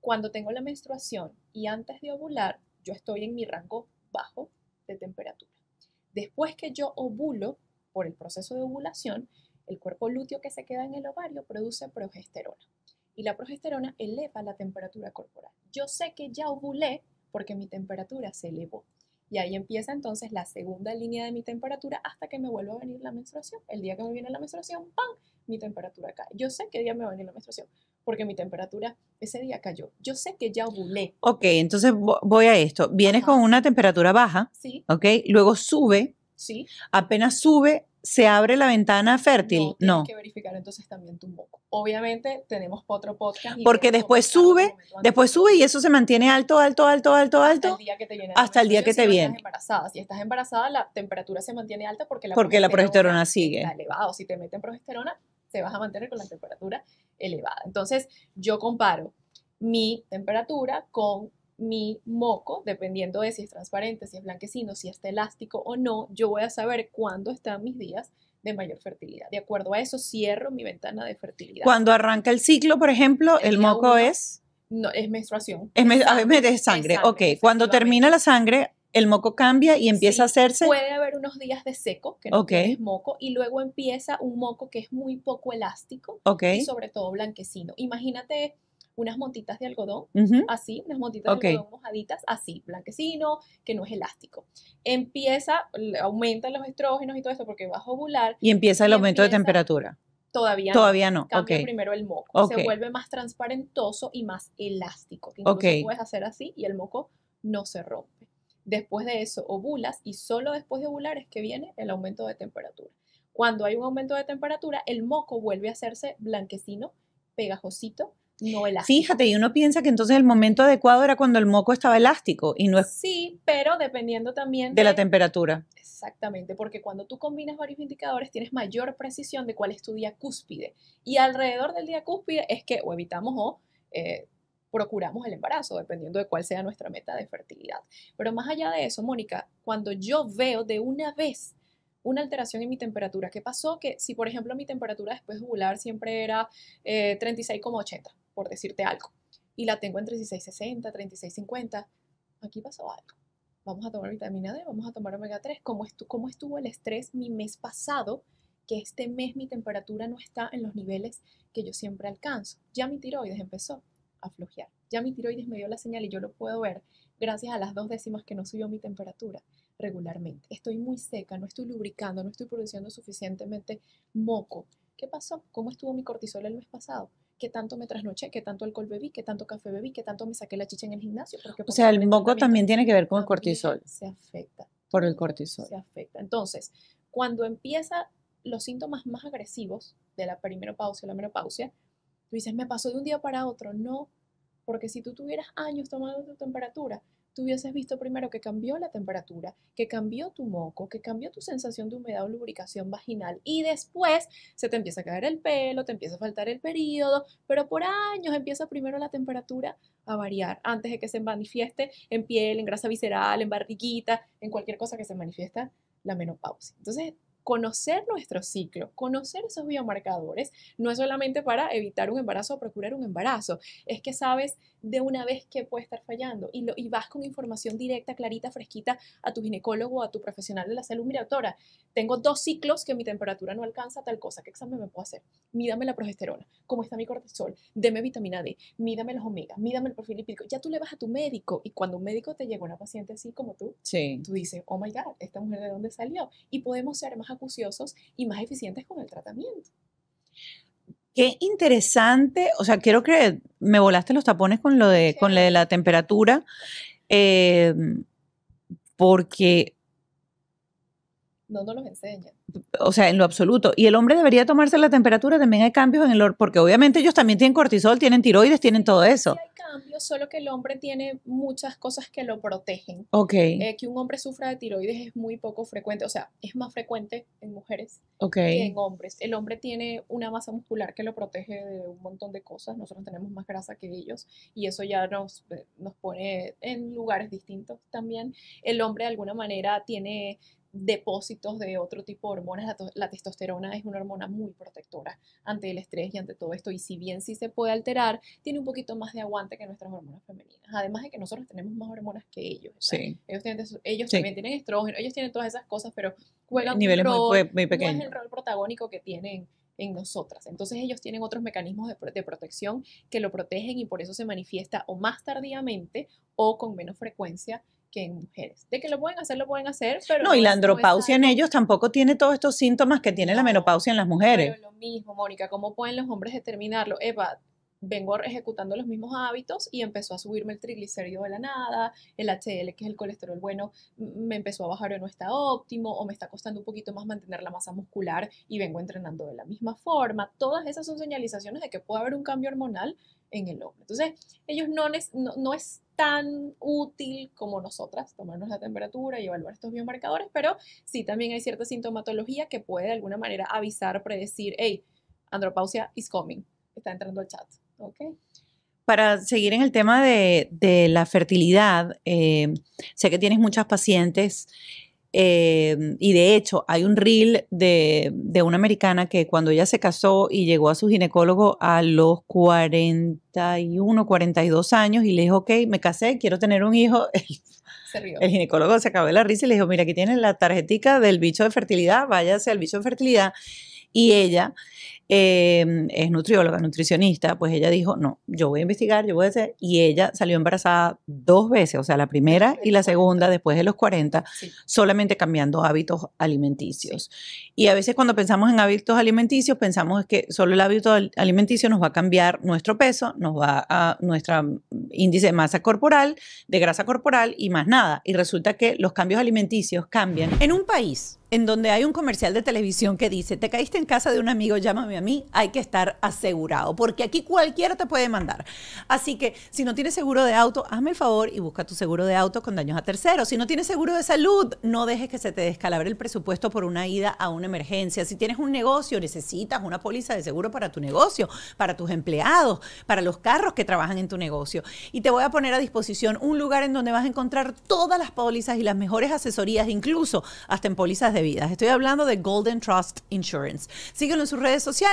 Cuando tengo la menstruación y antes de ovular, yo estoy en mi rango bajo de temperatura. Después que yo ovulo, por el proceso de ovulación, el cuerpo lúteo que se queda en el ovario produce progesterona. Y la progesterona eleva la temperatura corporal. Yo sé que ya ovulé porque mi temperatura se elevó. Y ahí empieza entonces la segunda línea de mi temperatura hasta que me vuelva a venir la menstruación. El día que me viene la menstruación, ¡pam! Mi temperatura cae. Yo sé qué día me va a venir la menstruación porque mi temperatura ese día cayó. Yo sé que ya ovulé. Ok, entonces voy a esto. Vienes con una temperatura baja. Sí. Ok, luego sube. Sí. Apenas sube, ¿se abre la ventana fértil? No. Tienes que verificar entonces también tu moco. Obviamente tenemos otro podcast. Porque después sube, después sube y eso se mantiene alto, alto, alto, alto, alto. Hasta el día que te viene. Hasta el día que te si viene. Embarazada. Si estás embarazada, la temperatura se mantiene alta porque la, porque la progesterona sigue. elevada. elevado. Si te meten progesterona, te vas a mantener con la temperatura elevada. Entonces, yo comparo mi temperatura con mi moco, dependiendo de si es transparente, si es blanquecino, si está elástico o no, yo voy a saber cuándo están mis días de mayor fertilidad. De acuerdo a eso, cierro mi ventana de fertilidad. Cuando arranca el ciclo, por ejemplo, el, moco es... No, es menstruación. Es, me, sangre. es sangre. ok. Cuando termina la sangre, el moco cambia y empieza a hacerse. Puede haber unos días de seco, que no es moco, y luego empieza un moco que es muy poco elástico y sobre todo blanquecino. Imagínate unas montitas de algodón, así, unas montitas de algodón mojaditas, así, blanquecino, que no es elástico. Empieza, aumentan los estrógenos y todo eso porque vas a ovular. Y empieza el aumento de temperatura. Todavía no. Todavía no. Cambia primero el moco. Se vuelve más transparentoso y más elástico. Que puedes hacer así y el moco no se rompe. Después de eso ovulas y solo después de ovular es que viene el aumento de temperatura. Cuando hay un aumento de temperatura, el moco vuelve a hacerse blanquecino, pegajosito, no elástico. Fíjate, y uno piensa que entonces el momento adecuado era cuando el moco estaba elástico y no es... Sí, pero dependiendo también... De, la temperatura. Exactamente, porque cuando tú combinas varios indicadores tienes mayor precisión de cuál es tu día cúspide. Y alrededor del día cúspide es que o evitamos o... Eh, procuramos el embarazo, dependiendo de cuál sea nuestra meta de fertilidad. Pero más allá de eso, Mónica, cuando yo veo de una vez una alteración en mi temperatura. ¿Qué pasó? Que si, por ejemplo, mi temperatura después de siempre era eh, 36,80 por decirte algo, y la tengo en 3660, 3650, aquí pasó algo. Vamos a tomar vitamina D, vamos a tomar omega 3. ¿Cómo, ¿Cómo estuvo el estrés mi mes pasado? Que este mes mi temperatura no está en los niveles que yo siempre alcanzo. Ya mi tiroides empezó a flojear. Ya mi tiroides me dio la señal y yo lo puedo ver gracias a las dos décimas que no subió mi temperatura regularmente. Estoy muy seca, no estoy lubricando, no estoy produciendo suficientemente moco. ¿Qué pasó? ¿Cómo estuvo mi cortisol el mes pasado? qué tanto me trasnoché, qué tanto alcohol bebí, qué tanto café bebí, qué tanto me saqué la chicha en el gimnasio. o sea, el moco también tiene que ver con el cortisol. Se afecta. Por el cortisol. Se afecta. Entonces, cuando empiezan los síntomas más agresivos de la perimenopausia o la menopausia, tú dices, me pasó de un día para otro. No, porque si tú tuvieras años tomando tu temperatura, tú visto primero que cambió la temperatura, que cambió tu moco, que cambió tu sensación de humedad o lubricación vaginal y después se te empieza a caer el pelo, te empieza a faltar el periodo, pero por años empieza primero la temperatura a variar antes de que se manifieste en piel, en grasa visceral, en barriguita, en cualquier cosa que se manifiesta la menopausia. Entonces, conocer nuestro ciclo, conocer esos biomarcadores, no es solamente para evitar un embarazo o procurar un embarazo, es que sabes de una vez que puede estar fallando y, lo, y vas con información directa, clarita, fresquita a tu ginecólogo a tu profesional de la salud. Mira, tengo dos ciclos que mi temperatura no alcanza tal cosa, ¿qué examen me puedo hacer? Mídame la progesterona, cómo está mi cortisol, deme vitamina D, mídame los omegas, mídame el perfil lipídico. Ya tú le vas a tu médico y cuando un médico te llega una paciente así como tú, tú dices, oh my God, esta mujer de dónde salió y podemos ser más y más eficientes con el tratamiento. Qué interesante, o sea, quiero que me volaste los tapones con lo de, con la temperatura, eh, porque no nos los enseña. O sea, en lo absoluto. Y el hombre debería tomarse la temperatura, también hay cambios en el... Porque obviamente ellos también tienen cortisol, tienen tiroides, tienen todo eso. Sí hay cambios, solo que el hombre tiene muchas cosas que lo protegen. Ok. Eh, que un hombre sufra de tiroides es muy poco frecuente, o sea, es más frecuente en mujeres que en hombres. El hombre tiene una masa muscular que lo protege de un montón de cosas, nosotros tenemos más grasa que ellos y eso ya nos, eh, nos pone en lugares distintos también. El hombre de alguna manera tiene depósitos de otro tipo de hormonas. La, testosterona es una hormona muy protectora ante el estrés y ante todo esto. Y si bien sí se puede alterar, tiene un poquito más de aguante que nuestras hormonas femeninas. Además de que nosotros tenemos más hormonas que ellos. Ellos, también tienen estrógeno, ellos tienen todas esas cosas, pero juegan es el rol protagónico que tienen en nosotras. Entonces ellos tienen otros mecanismos de, protección que lo protegen y por eso se manifiesta o más tardíamente o con menos frecuencia que en mujeres. De que lo pueden hacer, lo pueden hacer, pero... No, y la andropausia en ellos tampoco tiene todos estos síntomas que tiene la menopausia en las mujeres. lo mismo, Mónica, ¿cómo pueden los hombres determinarlo? Eva, vengo ejecutando los mismos hábitos y empezó a subirme el triglicérido de la nada, el HL, que es el colesterol bueno, me empezó a bajar o no está óptimo, o me está costando un poquito más mantener la masa muscular y vengo entrenando de la misma forma. Todas esas son señalizaciones de que puede haber un cambio hormonal en el hombre. Entonces, ellos no, no, es tan útil como nosotras tomarnos la temperatura y evaluar estos biomarcadores, pero sí también hay cierta sintomatología que puede de alguna manera avisar, predecir, hey, andropausia is coming, está entrando al chat. Okay. Para seguir en el tema de, la fertilidad, eh, sé que tienes muchas pacientes Em, y de hecho, hay un reel de, de, una americana que cuando ella se casó y llegó a su ginecólogo a los 41, 42 años y le dijo, ok, me casé, quiero tener un hijo. El, ginecólogo se acabó de la risa y le dijo, mira, aquí tienes la tarjetita del bicho de fertilidad, váyase al bicho de fertilidad. Y ella Em, es nutrióloga, nutricionista, pues ella dijo, no, yo voy a investigar, yo voy a hacer, y ella salió embarazada dos veces, o sea, la primera y la segunda después de los 40, solamente cambiando hábitos alimenticios. Y a veces cuando pensamos en hábitos alimenticios, pensamos que solo el hábito alimenticio nos va a cambiar nuestro peso, nos va a nuestro índice de masa corporal, de grasa corporal y más nada. Y resulta que los cambios alimenticios cambian. En un país en donde hay un comercial de televisión que dice, te caíste en casa de un amigo, llámame a mí hay que estar asegurado, porque aquí cualquiera te puede mandar. Así que si no tienes seguro de auto, hazme el favor y busca tu seguro de auto con daños a terceros. Si no tienes seguro de salud, no dejes que se te descalabre el presupuesto por una ida a una emergencia. Si tienes un negocio, necesitas una póliza de seguro para tu negocio, para tus empleados, para los carros que trabajan en tu negocio. Y te voy a poner a disposición un lugar en donde vas a encontrar todas las pólizas y las mejores asesorías, incluso hasta en pólizas de vida. Estoy hablando de Golden Trust Insurance. Síguelo en sus redes sociales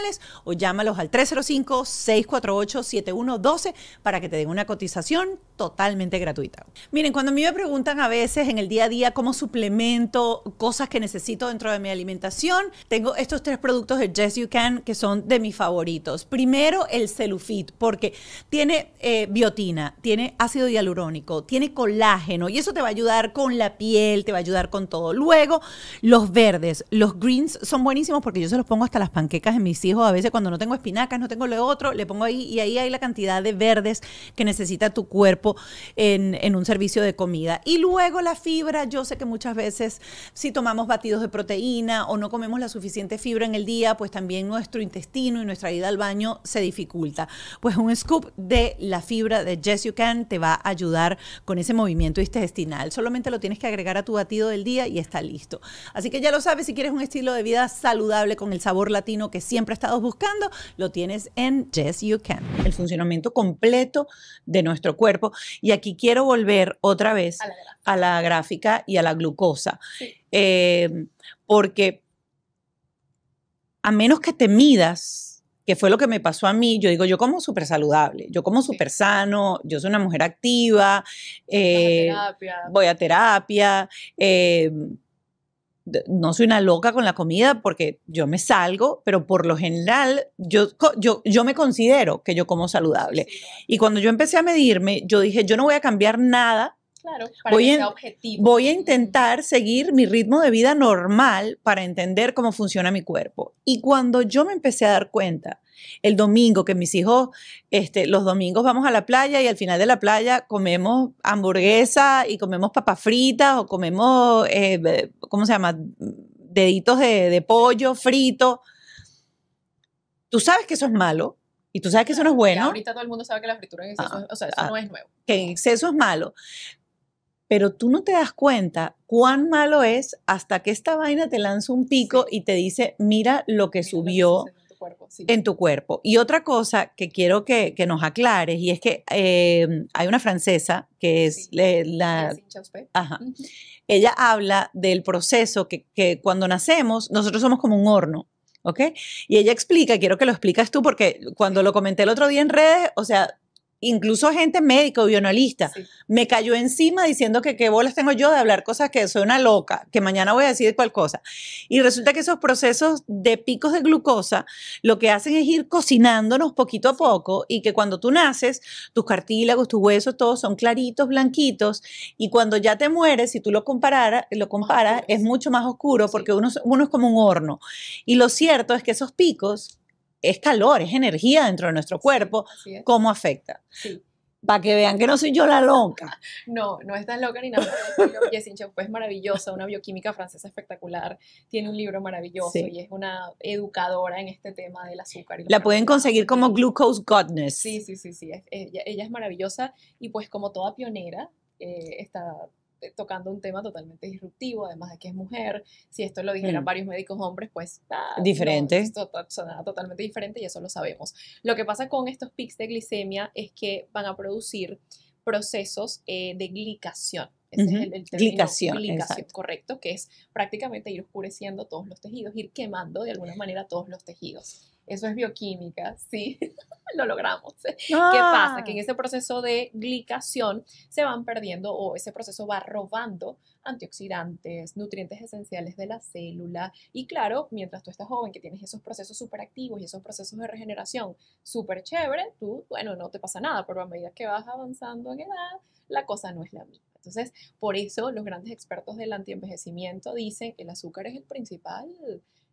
o llámalos al 305-648-7112 para que te den una cotización totalmente gratuita. Miren, cuando a mí me preguntan a veces en el día a día cómo suplemento cosas que necesito dentro de mi alimentación, tengo estos tres productos de Yes You Can que son de mis favoritos. Primero, el Celufit, porque tiene eh, biotina, tiene ácido hialurónico, tiene colágeno y eso te va a ayudar con la piel, te va a ayudar con todo. Luego, los verdes, los greens son buenísimos porque yo se los pongo hasta las panquecas en mis hijos a veces cuando no tengo espinacas, no tengo lo otro, le pongo ahí y ahí hay la cantidad de verdes que necesita tu cuerpo en, en un servicio de comida. Y luego la fibra, yo sé que muchas veces si tomamos batidos de proteína o no comemos la suficiente fibra en el día, pues también nuestro intestino y nuestra ida al baño se dificulta. Pues un scoop de la fibra de Yes You Can te va a ayudar con ese movimiento intestinal. Solamente lo tienes que agregar a tu batido del día y está listo. Así que ya lo sabes, si quieres un estilo de vida saludable con el sabor latino que siempre siempre buscando, lo tienes en Yes You Can. El funcionamiento completo de nuestro cuerpo. Y aquí quiero volver otra vez a la, gráfica y a la glucosa. Eh, porque a menos que te midas, que fue lo que me pasó a mí, yo digo, yo como súper saludable, yo como súper sano, yo soy una mujer activa, eh, voy a terapia, eh, no soy una loca con la comida porque yo me salgo, pero por lo general yo, me considero que yo como saludable. Y cuando yo empecé a medirme, yo dije, yo no voy a cambiar nada Claro, voy a intentar seguir mi ritmo de vida normal para entender cómo funciona mi cuerpo. Y cuando yo me empecé a dar cuenta el domingo, que mis hijos, este, los domingos vamos a la playa y al final de la playa comemos hamburguesa y comemos papas fritas o comemos, eh, ¿cómo se llama? Deditos de, pollo frito. Tú sabes que eso es malo, y tú sabes que eso no es bueno. ahorita todo el mundo sabe que la fritura en exceso, ah, o sea, eso ah, no es nuevo. Que en exceso es malo. Pero tú no te das cuenta cuán malo es hasta que esta vaina te lanza un pico y te dice, mira lo que subió, cuerpo, sí. En tu cuerpo. Y otra cosa que quiero que, que nos aclares, y es que em, hay una francesa que es la... Ella habla del proceso que, que cuando nacemos, nosotros somos como un horno. ¿ok? Y ella explica, quiero que lo explicas tú, porque cuando lo comenté el otro día en redes, o sea, incluso gente médica o bionalista, me cayó encima diciendo que qué bolas tengo yo de hablar cosas que soy una loca, que mañana voy a decir cual cosa. Y resulta que esos procesos de picos de glucosa lo que hacen es ir cocinándonos poquito a poco y que cuando tú naces, tus cartílagos, tus huesos, todos son claritos, blanquitos, y cuando ya te mueres, si tú lo, comparara, lo comparas, es mucho más oscuro porque uno es como un horno. Y lo cierto es que esos picos es calor, es energía dentro de nuestro cuerpo, ¿cómo afecta? Para que vean que no soy yo la loca. No, no estás loca ni nada. Jessin fue es pues, maravillosa, una bioquímica francesa espectacular. Tiene un libro maravilloso y es una educadora en este tema del azúcar. la pueden conseguir como Glucose Godness. Sí, sí, sí, sí. Ella, es maravillosa y pues como toda pionera, eh, está eh, tocando un tema totalmente disruptivo, además de que es mujer. Si esto lo dijeran mm. varios médicos hombres, pues... Ah, diferente. totalmente diferente y eso lo sabemos. Lo que pasa con estos pics de glicemia es que van a producir procesos eh, de glicación. Ese es el, término, glicación, glicación correcto, que es prácticamente ir oscureciendo todos los tejidos, ir quemando de alguna manera todos los tejidos. Eso es bioquímica, sí, lo logramos. ¿Qué ah. pasa? Que en ese proceso de glicación se van perdiendo o ese proceso va robando antioxidantes, nutrientes esenciales de la célula. Y claro, mientras tú estás joven, que tienes esos procesos súper y esos procesos de regeneración súper chévere, tú, bueno, no te pasa nada, pero a medida que vas avanzando en edad, la cosa no es la misma. Entonces, por eso los grandes expertos del antienvejecimiento dicen que el azúcar es el principal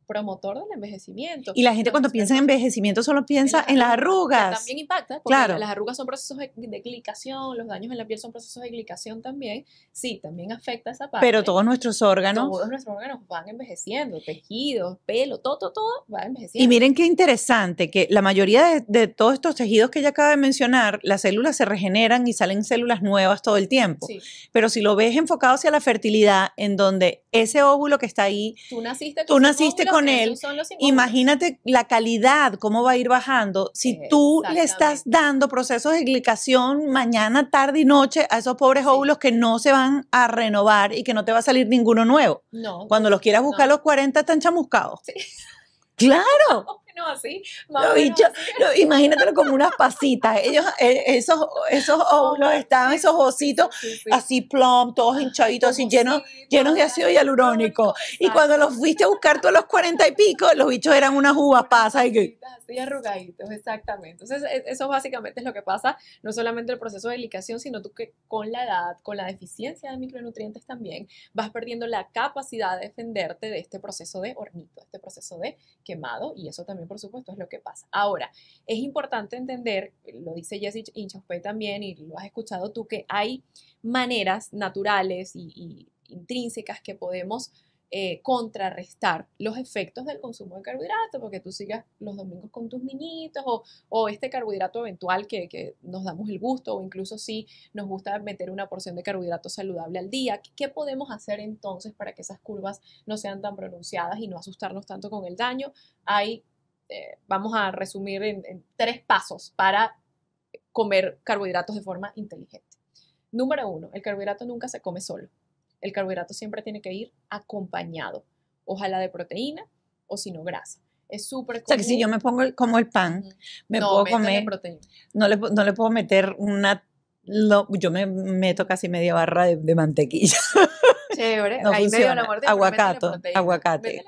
promotor del envejecimiento. Y la gente cuando piensa en envejecimiento solo piensa en las, arrugas. También impacta, porque claro. las arrugas son procesos de, glicación, los daños en la piel son procesos de glicación también. Sí, también afecta esa parte. Pero todos nuestros órganos. Todos nuestros órganos van envejeciendo, tejidos, pelo, todo, todo, todo va envejeciendo. Y miren qué interesante, que la mayoría de, todos estos tejidos que ella acaba de mencionar, las células se regeneran y salen células nuevas todo el tiempo. Pero si lo ves enfocado hacia la fertilidad, en donde ese óvulo que está ahí, tú naciste tú naciste con él, imagínate la calidad, cómo va a ir bajando si eh, tú le estás dando procesos de glicación mañana, tarde y noche a esos pobres óvulos que no se van a renovar y que no te va a salir ninguno nuevo. No. Cuando los quieras buscar los 40 están chamuscados. Claro. así. Los bichos, imagínatelo como unas pasitas. Ellos, eh, esos, esos los estaban, esos ositos así plom, todos ah, hinchaditos, así llenos, llenos de ácido hialurónico. Y cuando los fuiste a buscar todos los cuarenta y pico, los bichos eran unas uvas pasas. Y Así arrugaditos, exactamente. Entonces, e, eso básicamente es lo que pasa, no solamente el proceso de delicación, sino tú que con la edad, con la deficiencia de micronutrientes también, vas perdiendo la capacidad de defenderte de este proceso de hornito, este proceso de quemado, y eso también por supuesto, es lo que pasa. Ahora, es importante entender, lo dice Jesse Inchauspe también y lo has escuchado tú, que hay maneras naturales y, intrínsecas que podemos eh, contrarrestar los efectos del consumo de carbohidratos, porque tú sigas los domingos con tus niñitos o, este carbohidrato eventual que, que, nos damos el gusto o incluso si nos gusta meter una porción de carbohidrato saludable al día. ¿Qué podemos hacer entonces para que esas curvas no sean tan pronunciadas y no asustarnos tanto con el daño? Hay eh, vamos a resumir en, tres pasos para comer carbohidratos de forma inteligente. Número uno, el carbohidrato nunca se come solo. El carbohidrato siempre tiene que ir acompañado, ojalá de proteína o si no grasa. Es súper O sea, que si yo me pongo como el pan, me no, puedo comer. Proteína. No, le, puedo meter una. yo me meto casi media barra de, mantequilla. Chévere, no ahí funciona. medio la muerte. Aguacate, aguacate.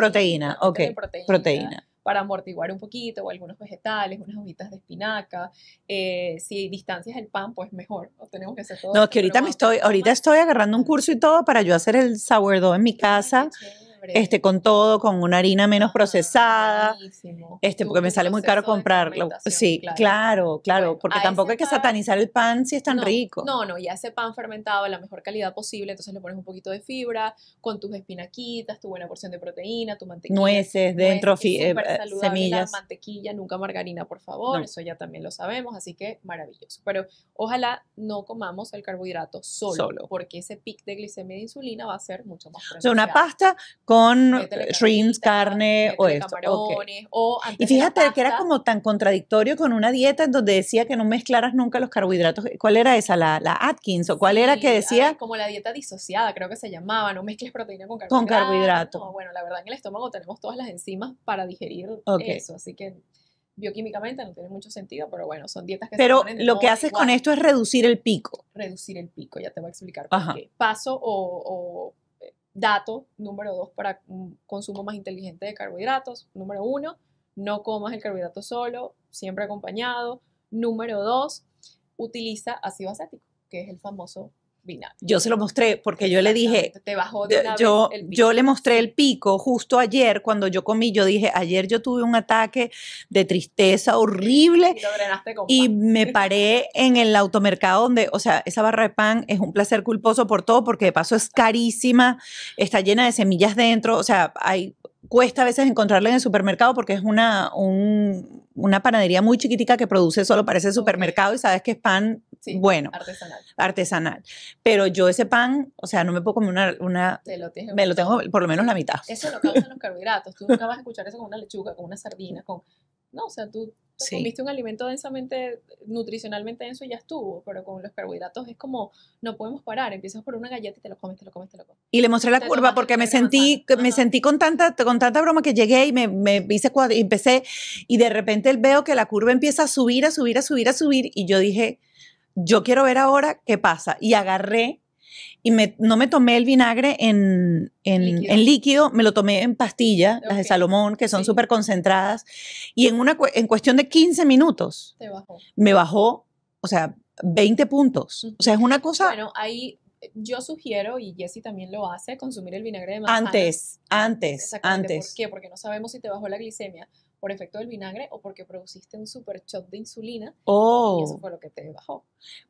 Proteína. ok. proteína para amortiguar un poquito, o algunos vegetales, unas hojitas de espinaca. Eh, si distancias el pan, pues mejor. O tenemos que hacer todo. No, que ahorita me estoy, ahorita estoy agarrando un curso y todo para yo hacer el sourdough en mi casa este, con todo, con una harina menos ah, procesada, este, porque me sale muy caro comprarlo. Sí, claro, claro, porque tampoco hay que satanizar el pan si es tan rico. No, no, ya ese pan fermentado de la mejor calidad posible, entonces le pones un poquito de fibra, con tus espinaquitas, tu buena porción de proteína, tu mantequilla. Nueces, dentro, eh, eh, semillas. mantequilla, nunca margarina, por favor, eso ya también lo sabemos, así que maravilloso. Pero ojalá no comamos el carbohidrato solo, solo. porque ese pic de glicemia de insulina va a ser mucho más. O sea, una pasta con con shrimps, carne o esto. Okay. O y fíjate que era como tan contradictorio con una dieta en donde decía que no mezclaras nunca los carbohidratos. ¿Cuál era esa? La, Atkins o cuál era que decía? como la dieta disociada, creo que se llamaba, no mezcles proteína con carbohidratos. Con carbohidratos. bueno, la verdad en el estómago tenemos todas las enzimas para digerir eso, así que bioquímicamente no tiene mucho sentido, pero bueno, son dietas que pero se lo que haces con esto es reducir el pico. Reducir el pico, ya te voy a explicar por qué. Paso o dato número dos para consumo más inteligente de carbohidratos. Número uno, no comas el carbohidrato solo, siempre acompañado. Número dos, utiliza ácido acético, que es el famoso yo se lo mostré porque yo le dije, yo, yo le mostré el pico justo ayer cuando yo comí, yo dije, ayer yo tuve un ataque de tristeza horrible y, me paré en el automercado donde, o sea, esa barra de pan es un placer culposo por todo porque de paso es carísima, está llena de semillas dentro, o sea, hay cuesta a veces encontrarla en el supermercado porque es una, una panadería muy chiquitica que produce solo para ese supermercado y sabes que es pan sí, bueno. Artesanal. Artesanal. Pero yo ese pan, o sea, no me puedo comer una... Te lo Me lo tengo por lo menos la mitad. Eso lo causan los carbohidratos. Tú nunca vas a escuchar eso con una lechuga, con una sardina, con... No, o sea, tú comiste un alimento densamente, nutricionalmente denso y ya estuvo, pero con los carbohidratos es como, no podemos parar, empiezas por una galleta y te lo comes, te lo comes, te lo comes. Y le mostré la curva porque me sentí, me sentí con tanta, con tanta broma que llegué y me, me hice cuadro, y empecé y de repente veo que la curva empieza a subir, a subir, a subir, a subir y yo dije, yo quiero ver ahora qué pasa. Y agarré y no me tomé el vinagre en, en, líquido. en líquido. me lo tomé en pastillas, las de Salomón, que son súper concentradas. Y en, una, en cuestión de 15 minutos me bajó, o sea, 20 puntos. O sea, es una cosa... Bueno, ahí eh, yo sugiero, y Jessy también lo hace, consumir el vinagre de Antes, antes, antes. ¿Por qué? Porque no sabemos si te bajó la glicemia, por efecto del vinagre o porque produciste un super shock de insulina y oh. eso fue lo que te bajó.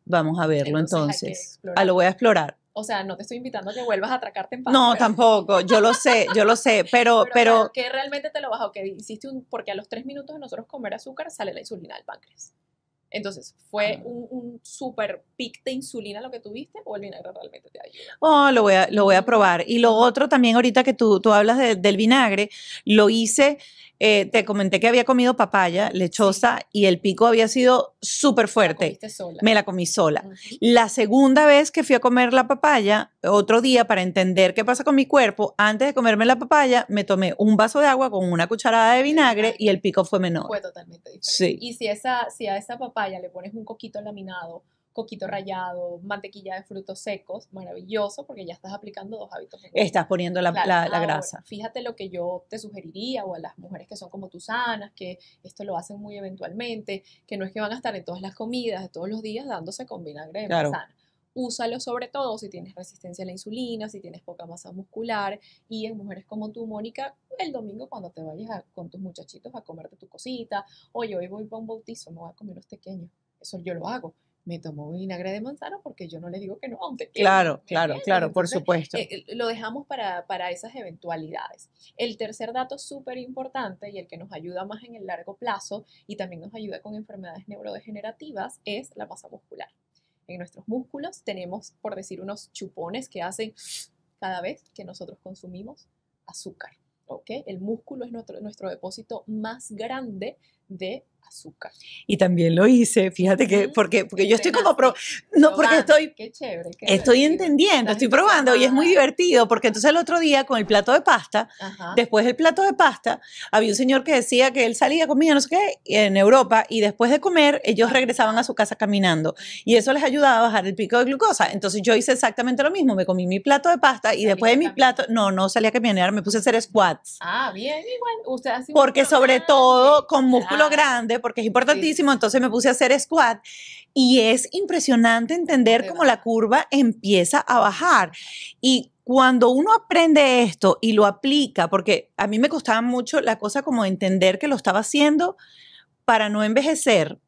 Vamos a verlo entonces. Ah, lo voy a explorar. O sea, no te estoy invitando a que vuelvas a atracarte en paz. No, tampoco, yo lo sé, yo lo sé, pero... Pero, que realmente te lo bajó, que hiciste un... Porque a los tres minutos de nosotros comer azúcar sale la insulina del páncreas. Entonces, ¿fue un, un super pic de insulina lo que tuviste o el vinagre realmente te ayudó? Oh, lo voy a, probar. Y lo otro también, ahorita que tú, hablas del vinagre, lo hice, eh, te comenté que había comido papaya, lechosa, y el pico había sido súper fuerte. Me la comí sola. La segunda vez que fui a comer la papaya, otro día, para entender qué pasa con mi cuerpo, antes de comerme la papaya, me tomé un vaso de agua con una cucharada de vinagre y el pico fue menor. Fue totalmente diferente. Sí. Y si, si a esa papaya le pones un coquito laminado, coquito rallado, mantequilla de frutos secos, maravilloso, porque ya estás aplicando dos hábitos. Estás poniendo la, grasa. fíjate lo que yo te sugeriría, o a las mujeres que son como tú sanas, que esto lo hacen muy eventualmente, que no es que van a estar en todas las comidas, de todos los días, dándose con vinagre de manzana úsalo sobre todo si tienes resistencia a la insulina, si tienes poca masa muscular y en mujeres como tú, Mónica, el domingo cuando te vayas con tus muchachitos a comerte tu cosita, oye, hoy voy para un bautizo, me voy a comer los pequeños. Eso yo lo hago. Me tomo vinagre de manzana porque yo no le digo que no, aunque Claro, claro, claro, por supuesto. Eh, eh, lo dejamos para esas eventualidades. El tercer dato súper importante y el que nos ayuda más en el largo plazo y también nos ayuda con enfermedades neurodegenerativas es la masa muscular en nuestros músculos, tenemos, por decir, unos chupones que hacen cada vez que nosotros consumimos azúcar. ¿ok? El músculo es nuestro, nuestro depósito más grande de azúcar. Y también lo hice, fíjate que, porque, porque yo estoy como, no, porque estoy, qué chévere, qué estoy entendiendo, estoy probando y es muy divertido, porque entonces el otro día con el plato de pasta, después del plato de pasta, había un señor que decía que él salía, comer, no sé qué, en Europa, y después de comer, ellos regresaban a su casa caminando, y eso les ayudaba a bajar el pico de glucosa. Entonces yo hice exactamente lo mismo, me comí mi plato de pasta, y después de mi plato, no, no salía a caminar, me puse a hacer squats. Ah, bien, igual, usted hace Porque sobre todo con músculos grande porque es importantísimo, entonces me puse a hacer squat y es impresionante entender cómo la curva empieza a bajar. Y cuando uno aprende esto y lo aplica, porque a mí me costaba mucho la cosa como entender que lo estaba haciendo para no envejecer,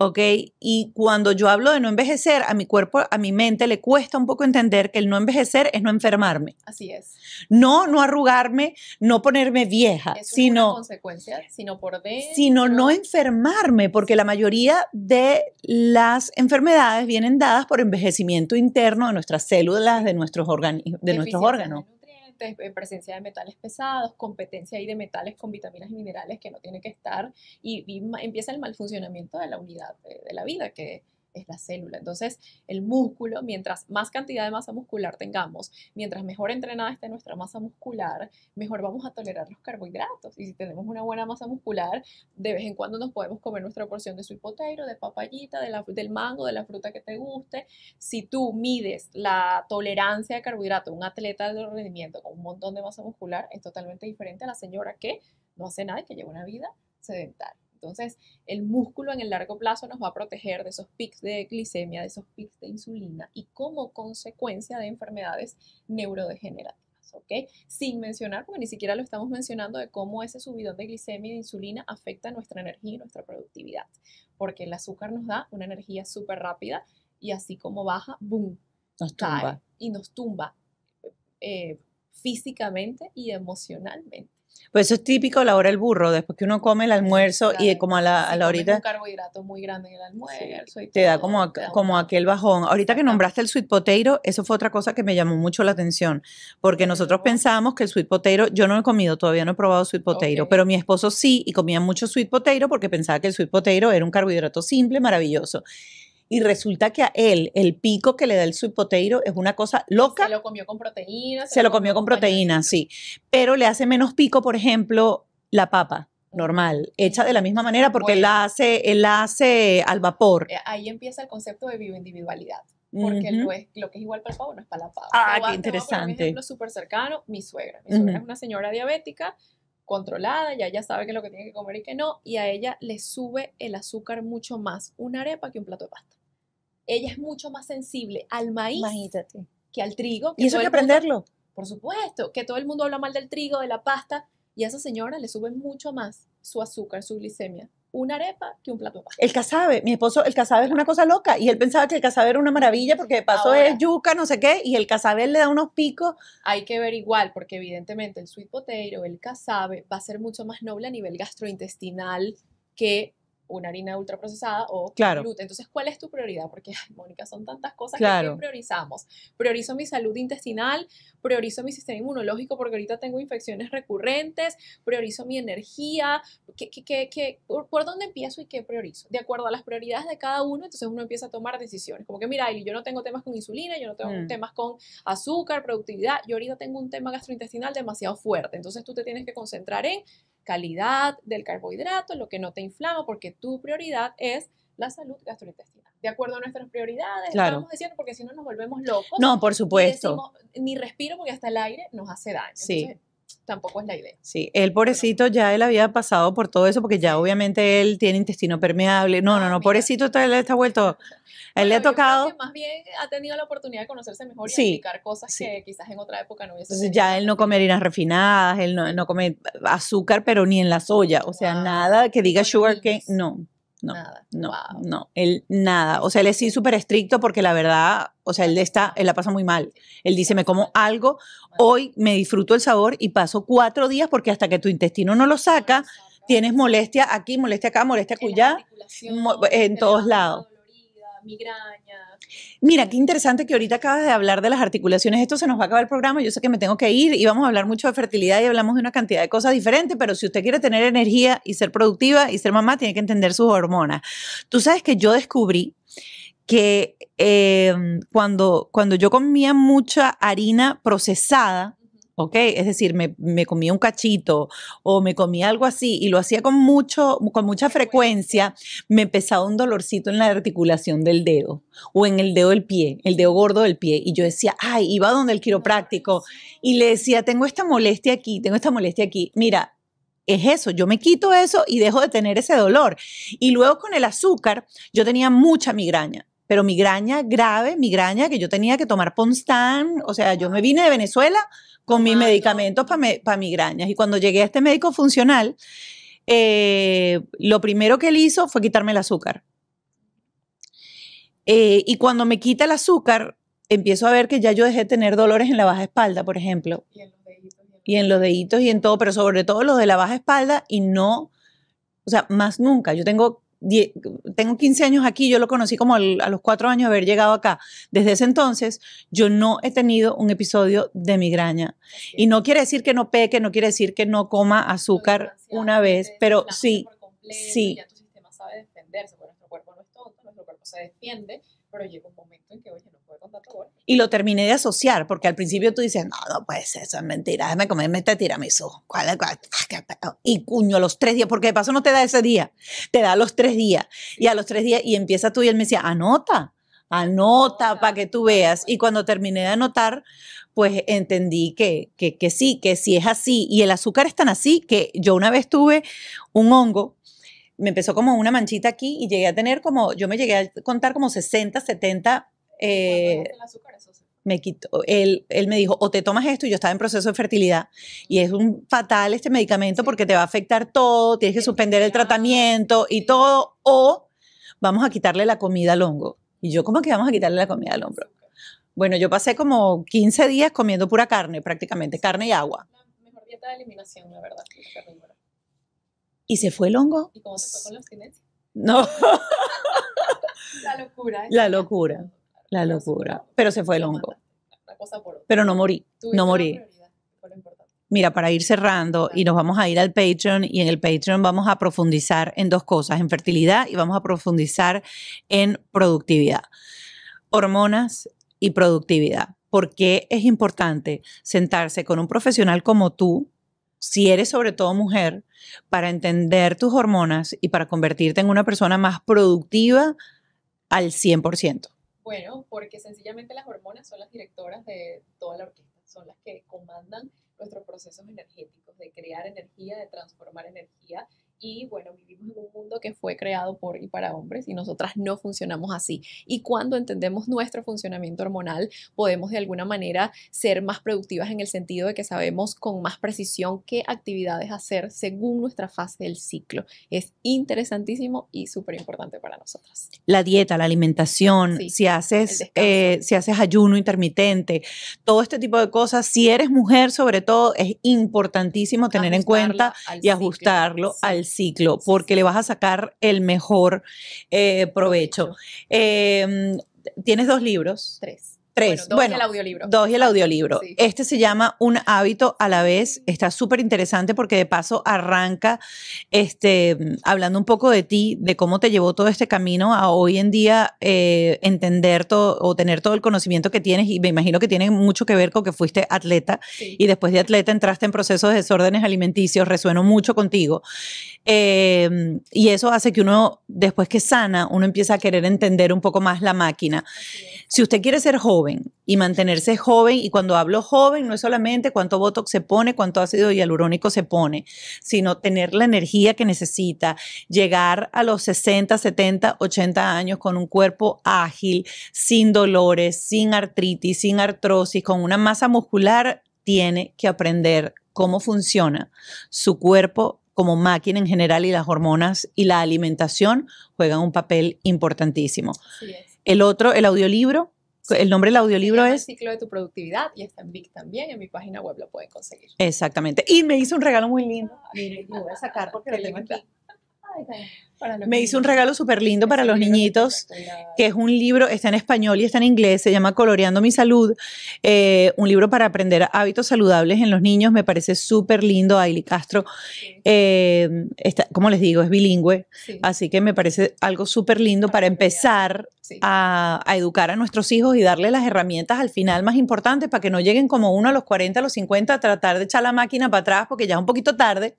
¿Ok? Y cuando yo hablo de no envejecer, a mi cuerpo, a mi mente le cuesta un poco entender que el no envejecer es no enfermarme. Así es. No, no arrugarme, no ponerme vieja, sino... consecuencias, sino por de, Sino no enfermarme, porque la mayoría de las enfermedades vienen dadas por envejecimiento interno de nuestras células, de nuestros, de nuestros órganos. Eh, presencia de metales pesados, competencia ahí de metales con vitaminas y minerales que no tiene que estar y, empieza el mal funcionamiento de la unidad eh, de la vida, que es la célula. Entonces, el músculo, mientras más cantidad de masa muscular tengamos, mientras mejor entrenada esté nuestra masa muscular, mejor vamos a tolerar los carbohidratos. Y si tenemos una buena masa muscular, de vez en cuando nos podemos comer nuestra porción de su de papayita, de la, del mango, de la fruta que te guste. Si tú mides la tolerancia de carbohidrato, un atleta de rendimiento con un montón de masa muscular es totalmente diferente a la señora que no hace nada y que lleva una vida sedentaria. Entonces, el músculo en el largo plazo nos va a proteger de esos pics de glicemia, de esos pics de insulina y como consecuencia de enfermedades neurodegenerativas. ¿ok? Sin mencionar, porque ni siquiera lo estamos mencionando, de cómo ese subidón de glicemia y de insulina afecta nuestra energía y nuestra productividad, porque el azúcar nos da una energía súper rápida y así como baja, boom, nos tumba. y nos tumba eh, físicamente y emocionalmente. Pues eso es típico la hora del burro, después que uno come el almuerzo y como a la, a horita... Un carbohidrato muy grande en el almuerzo. te, da como, como, aquel bajón. Ahorita que nombraste el sweet potato, eso fue otra cosa que me llamó mucho la atención, porque nosotros pensábamos que el sweet potato, yo no he comido, todavía no he probado sweet potato, pero mi esposo sí y comía mucho sweet potato porque pensaba que el sweet potato era un carbohidrato simple, maravilloso y resulta que a él el pico que le da el suipoteiro es una cosa loca. Se lo comió con proteína. Se, lo, comió, con proteína, sí. Pero le hace menos pico, por ejemplo, la papa normal, hecha de la misma manera porque él la hace, la hace al vapor. Eh, ahí empieza el concepto de bioindividualidad, porque lo, es, lo, que es igual para el pavo no es para la papa. Ah, qué interesante. un ejemplo súper cercano, mi suegra. Mi suegra es una señora diabética, controlada, ya ella sabe que es lo que tiene que comer y que no, y a ella le sube el azúcar mucho más una arepa que un plato de pasta. Ella es mucho más sensible al maíz que al trigo. y eso hay que aprenderlo. por supuesto, que todo el mundo habla mal del trigo, de la pasta, y a esa señora le sube mucho más su azúcar, su glicemia, una arepa que un plato de El casabe, mi esposo, el casabe es una cosa loca y él pensaba que el casabe era una maravilla porque de paso es yuca, no sé qué, y el casabe le da unos picos. Hay que ver igual porque evidentemente el sweet potato, el casabe va a ser mucho más noble a nivel gastrointestinal que una harina ultraprocesada o claro. gluten. Entonces, ¿cuál es tu prioridad? Porque, Mónica, son tantas cosas que priorizamos. Priorizo mi salud intestinal, priorizo mi sistema inmunológico porque ahorita tengo infecciones recurrentes, priorizo mi energía. por, dónde empiezo y qué priorizo? De acuerdo a las prioridades de cada uno, entonces uno empieza a tomar decisiones. Como que, mira, yo no tengo temas con insulina, yo no tengo mm. temas con azúcar, productividad. Yo ahorita tengo un tema gastrointestinal demasiado fuerte. Entonces, tú te tienes que concentrar en calidad del carbohidrato, lo que no te inflama, porque tu prioridad es la salud gastrointestinal. De acuerdo a nuestras prioridades, estamos diciendo, porque si no nos volvemos locos. No, por supuesto. Decimos, ni respiro porque hasta el aire nos hace daño. Sí tampoco es la idea. Sí, el pobrecito ya él había pasado por todo eso porque ya obviamente él tiene intestino permeable. No, no, ah, no, pobrecito él está vuelto. Él le ha tocado. más bien ha tenido la oportunidad de conocerse mejor y sí, cosas que quizás en otra época no hubiese. ya él no come harinas refinadas, él no, no come azúcar, pero ni en la soya, o sea, ah, nada que diga sugar cane, no no, nada. no, no, él nada. O sea, él es sí súper estricto porque la verdad, o sea, él está, él la pasa muy mal. Él dice, me como algo, hoy me disfruto el sabor y paso cuatro días porque hasta que tu intestino no lo saca, tienes molestia aquí, molestia acá, molestia acullá, en todos lados migrañas. Mira, qué interesante que ahorita acabas de hablar de las articulaciones. Esto se nos va a acabar el programa. Yo sé que me tengo que ir y vamos a hablar mucho de fertilidad y hablamos de una cantidad de cosas diferentes, pero si usted quiere tener energía y ser productiva y ser mamá, tiene que entender sus hormonas. Tú sabes que yo descubrí que eh, cuando, cuando yo comía mucha harina procesada, ¿ok? Es decir, me, me comía un cachito o me comía algo así y lo hacía con, mucho, con mucha frecuencia, me pesaba un dolorcito en la articulación del dedo o en el dedo del pie, el dedo gordo del pie. Y yo decía, ay, iba donde el quiropráctico y le decía, tengo esta molestia aquí, tengo esta molestia aquí. Mira, es eso, yo me quito eso y dejo de tener ese dolor. Y luego con el azúcar, yo tenía mucha migraña pero migraña grave, migraña que yo tenía que tomar Ponstan, o sea, yo me vine de Venezuela con mis medicamentos para migrañas. Y cuando llegué a este médico funcional, eh, lo primero que él hizo fue quitarme el azúcar. Eh, y cuando me quita el azúcar, empiezo a ver que ya yo dejé de tener dolores en la baja espalda, por ejemplo. Y en los deditos y en todo, pero sobre todo los de la baja espalda y no, o sea, más nunca. Yo tengo tengo 15 años aquí, yo lo conocí como a los 4 años de haber llegado acá. Desde ese entonces yo no he tenido un episodio de migraña. Y no quiere decir que no peque, no quiere decir que no coma azúcar una vez, pero sí, sí. Ya tu sistema sabe defenderse, porque nuestro cuerpo no es tonto, nuestro cuerpo se defiende y lo terminé de asociar, porque al principio tú dices, no, no pues eso es mentira, déjame comerme este tiramisú. Ah, y cuño, los tres días, porque de paso no te da ese día, te da los tres días. Y a los tres días, y empieza tú y él me decía, anota, anota, para que tú veas. Y pues. cuando terminé de anotar, pues entendí que, que, que, sí, que sí es así. Y el azúcar es tan así que yo una vez tuve un hongo me empezó como una manchita aquí y llegué a tener como, yo me llegué a contar como 60, 70... Eh, azúcar, me quitó, él, él me dijo, o te tomas esto, y yo estaba en proceso de fertilidad, y es un fatal este medicamento porque te va a afectar todo, tienes que suspender el tratamiento y todo, o vamos a quitarle la comida al hongo. Y yo, ¿cómo que vamos a quitarle la comida al hongo? Bueno, yo pasé como 15 días comiendo pura carne, prácticamente, carne y agua. La mejor dieta de eliminación, la verdad. ¿Y se fue el hongo? ¿Y cómo se fue con los No. ¿eh? la locura. La locura, la locura. Pero se fue el hongo. Pero no morí, no morí. Mira, para ir cerrando y nos vamos a ir al Patreon y en el Patreon vamos a profundizar en dos cosas, en fertilidad y vamos a profundizar en productividad. Hormonas y productividad. ¿Por qué es importante sentarse con un profesional como tú si eres sobre todo mujer, para entender tus hormonas y para convertirte en una persona más productiva al 100%? Bueno, porque sencillamente las hormonas son las directoras de toda la orquesta, son las que comandan nuestros procesos energéticos, de crear energía, de transformar energía y bueno, vivimos en un mundo que fue creado por y para hombres y nosotras no funcionamos así. Y cuando entendemos nuestro funcionamiento hormonal, podemos de alguna manera ser más productivas en el sentido de que sabemos con más precisión qué actividades hacer según nuestra fase del ciclo. Es interesantísimo y súper importante para nosotras. La dieta, la alimentación, si, haces, eh, si haces ayuno intermitente, todo este tipo de cosas, si eres mujer sobre todo, es importantísimo tener en cuenta y ajustarlo al ciclo ciclo porque le vas a sacar el mejor eh, provecho. Em, tienes dos libros. Tres. Tres. Bueno, dos y el audiolibro. Dos y el audiolibro. Este se llama Un hábito a la vez. Está súper interesante porque de paso arranca este, hablando un poco de ti, de cómo te llevó todo este camino a hoy en día eh, entender todo o tener todo el conocimiento que tienes. Y me imagino que tiene mucho que ver con que fuiste atleta y después de atleta entraste en procesos de desórdenes alimenticios. Resueno mucho contigo. Em, y eso hace que uno, después que sana, uno empieza a querer entender un poco más la máquina. Si usted quiere ser joven y mantenerse joven, y cuando hablo joven no es solamente cuánto botox se pone, cuánto ácido hialurónico se pone, sino tener la energía que necesita, llegar a los 60, 70, 80 años con un cuerpo ágil, sin dolores, sin artritis, sin artrosis, con una masa muscular, tiene que aprender cómo funciona su cuerpo como máquina en general y las hormonas y la alimentación juegan un papel importantísimo. El otro, el audiolibro. El nombre del audiolibro es... El ciclo de tu productividad y está en Vic también, en mi página web lo pueden conseguir. Exactamente. Y me hizo un regalo muy lindo. Ah, Miren, lo voy a sacar porque lo tengo me hizo un regalo súper lindo para los niñitos, que es un libro, está en español y está en inglés, se llama Coloreando mi Salud, eh, un libro para aprender hábitos saludables en los niños, me parece súper lindo, Aili Castro, eh, como les digo, es bilingüe, así que me parece algo súper lindo para empezar a, a, educar a nuestros hijos y darle las herramientas al final más importantes para que no lleguen como uno a los 40, a los 50 a tratar de echar la máquina para atrás porque ya es un poquito tarde,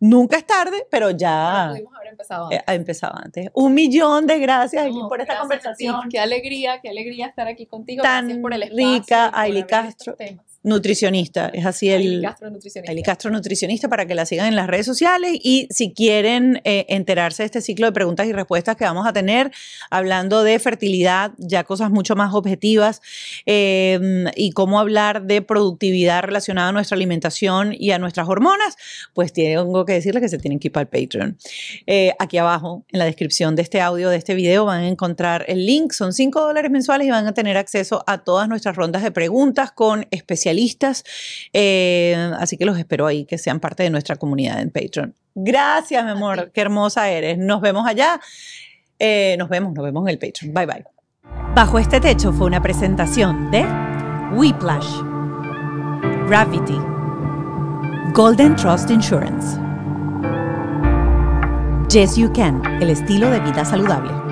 Nunca es tarde, pero ya. Podríamos haber empezado eh, antes. ha empezado antes. Un millón de gracias por esta conversación. Qué alegría, qué alegría estar aquí contigo. Tan por el espacio. Rica, Ailey Castro nutricionista, es así el... Castro nutricionista. El Castro para que la sigan en las redes sociales y si quieren eh, enterarse de este ciclo de preguntas y respuestas que vamos a tener hablando de fertilidad, ya cosas mucho más objetivas em, y cómo hablar de productividad relacionada a nuestra alimentación y a nuestras hormonas, pues tengo que decirles que se tienen que ir para el Patreon. Eh, aquí abajo en la descripción de este audio, de este video, van a encontrar el link, son 5 dólares mensuales y van a tener acceso a todas nuestras rondas de preguntas con especial listas, eh, así que los espero ahí, que sean parte de nuestra comunidad en Patreon. Gracias, mi amor, qué hermosa eres. Nos vemos allá. Eh, nos vemos, nos vemos en el Patreon. Bye bye. Bajo este techo fue una presentación de Whiplash, Gravity, Golden Trust Insurance, Yes You Can, el estilo de vida saludable.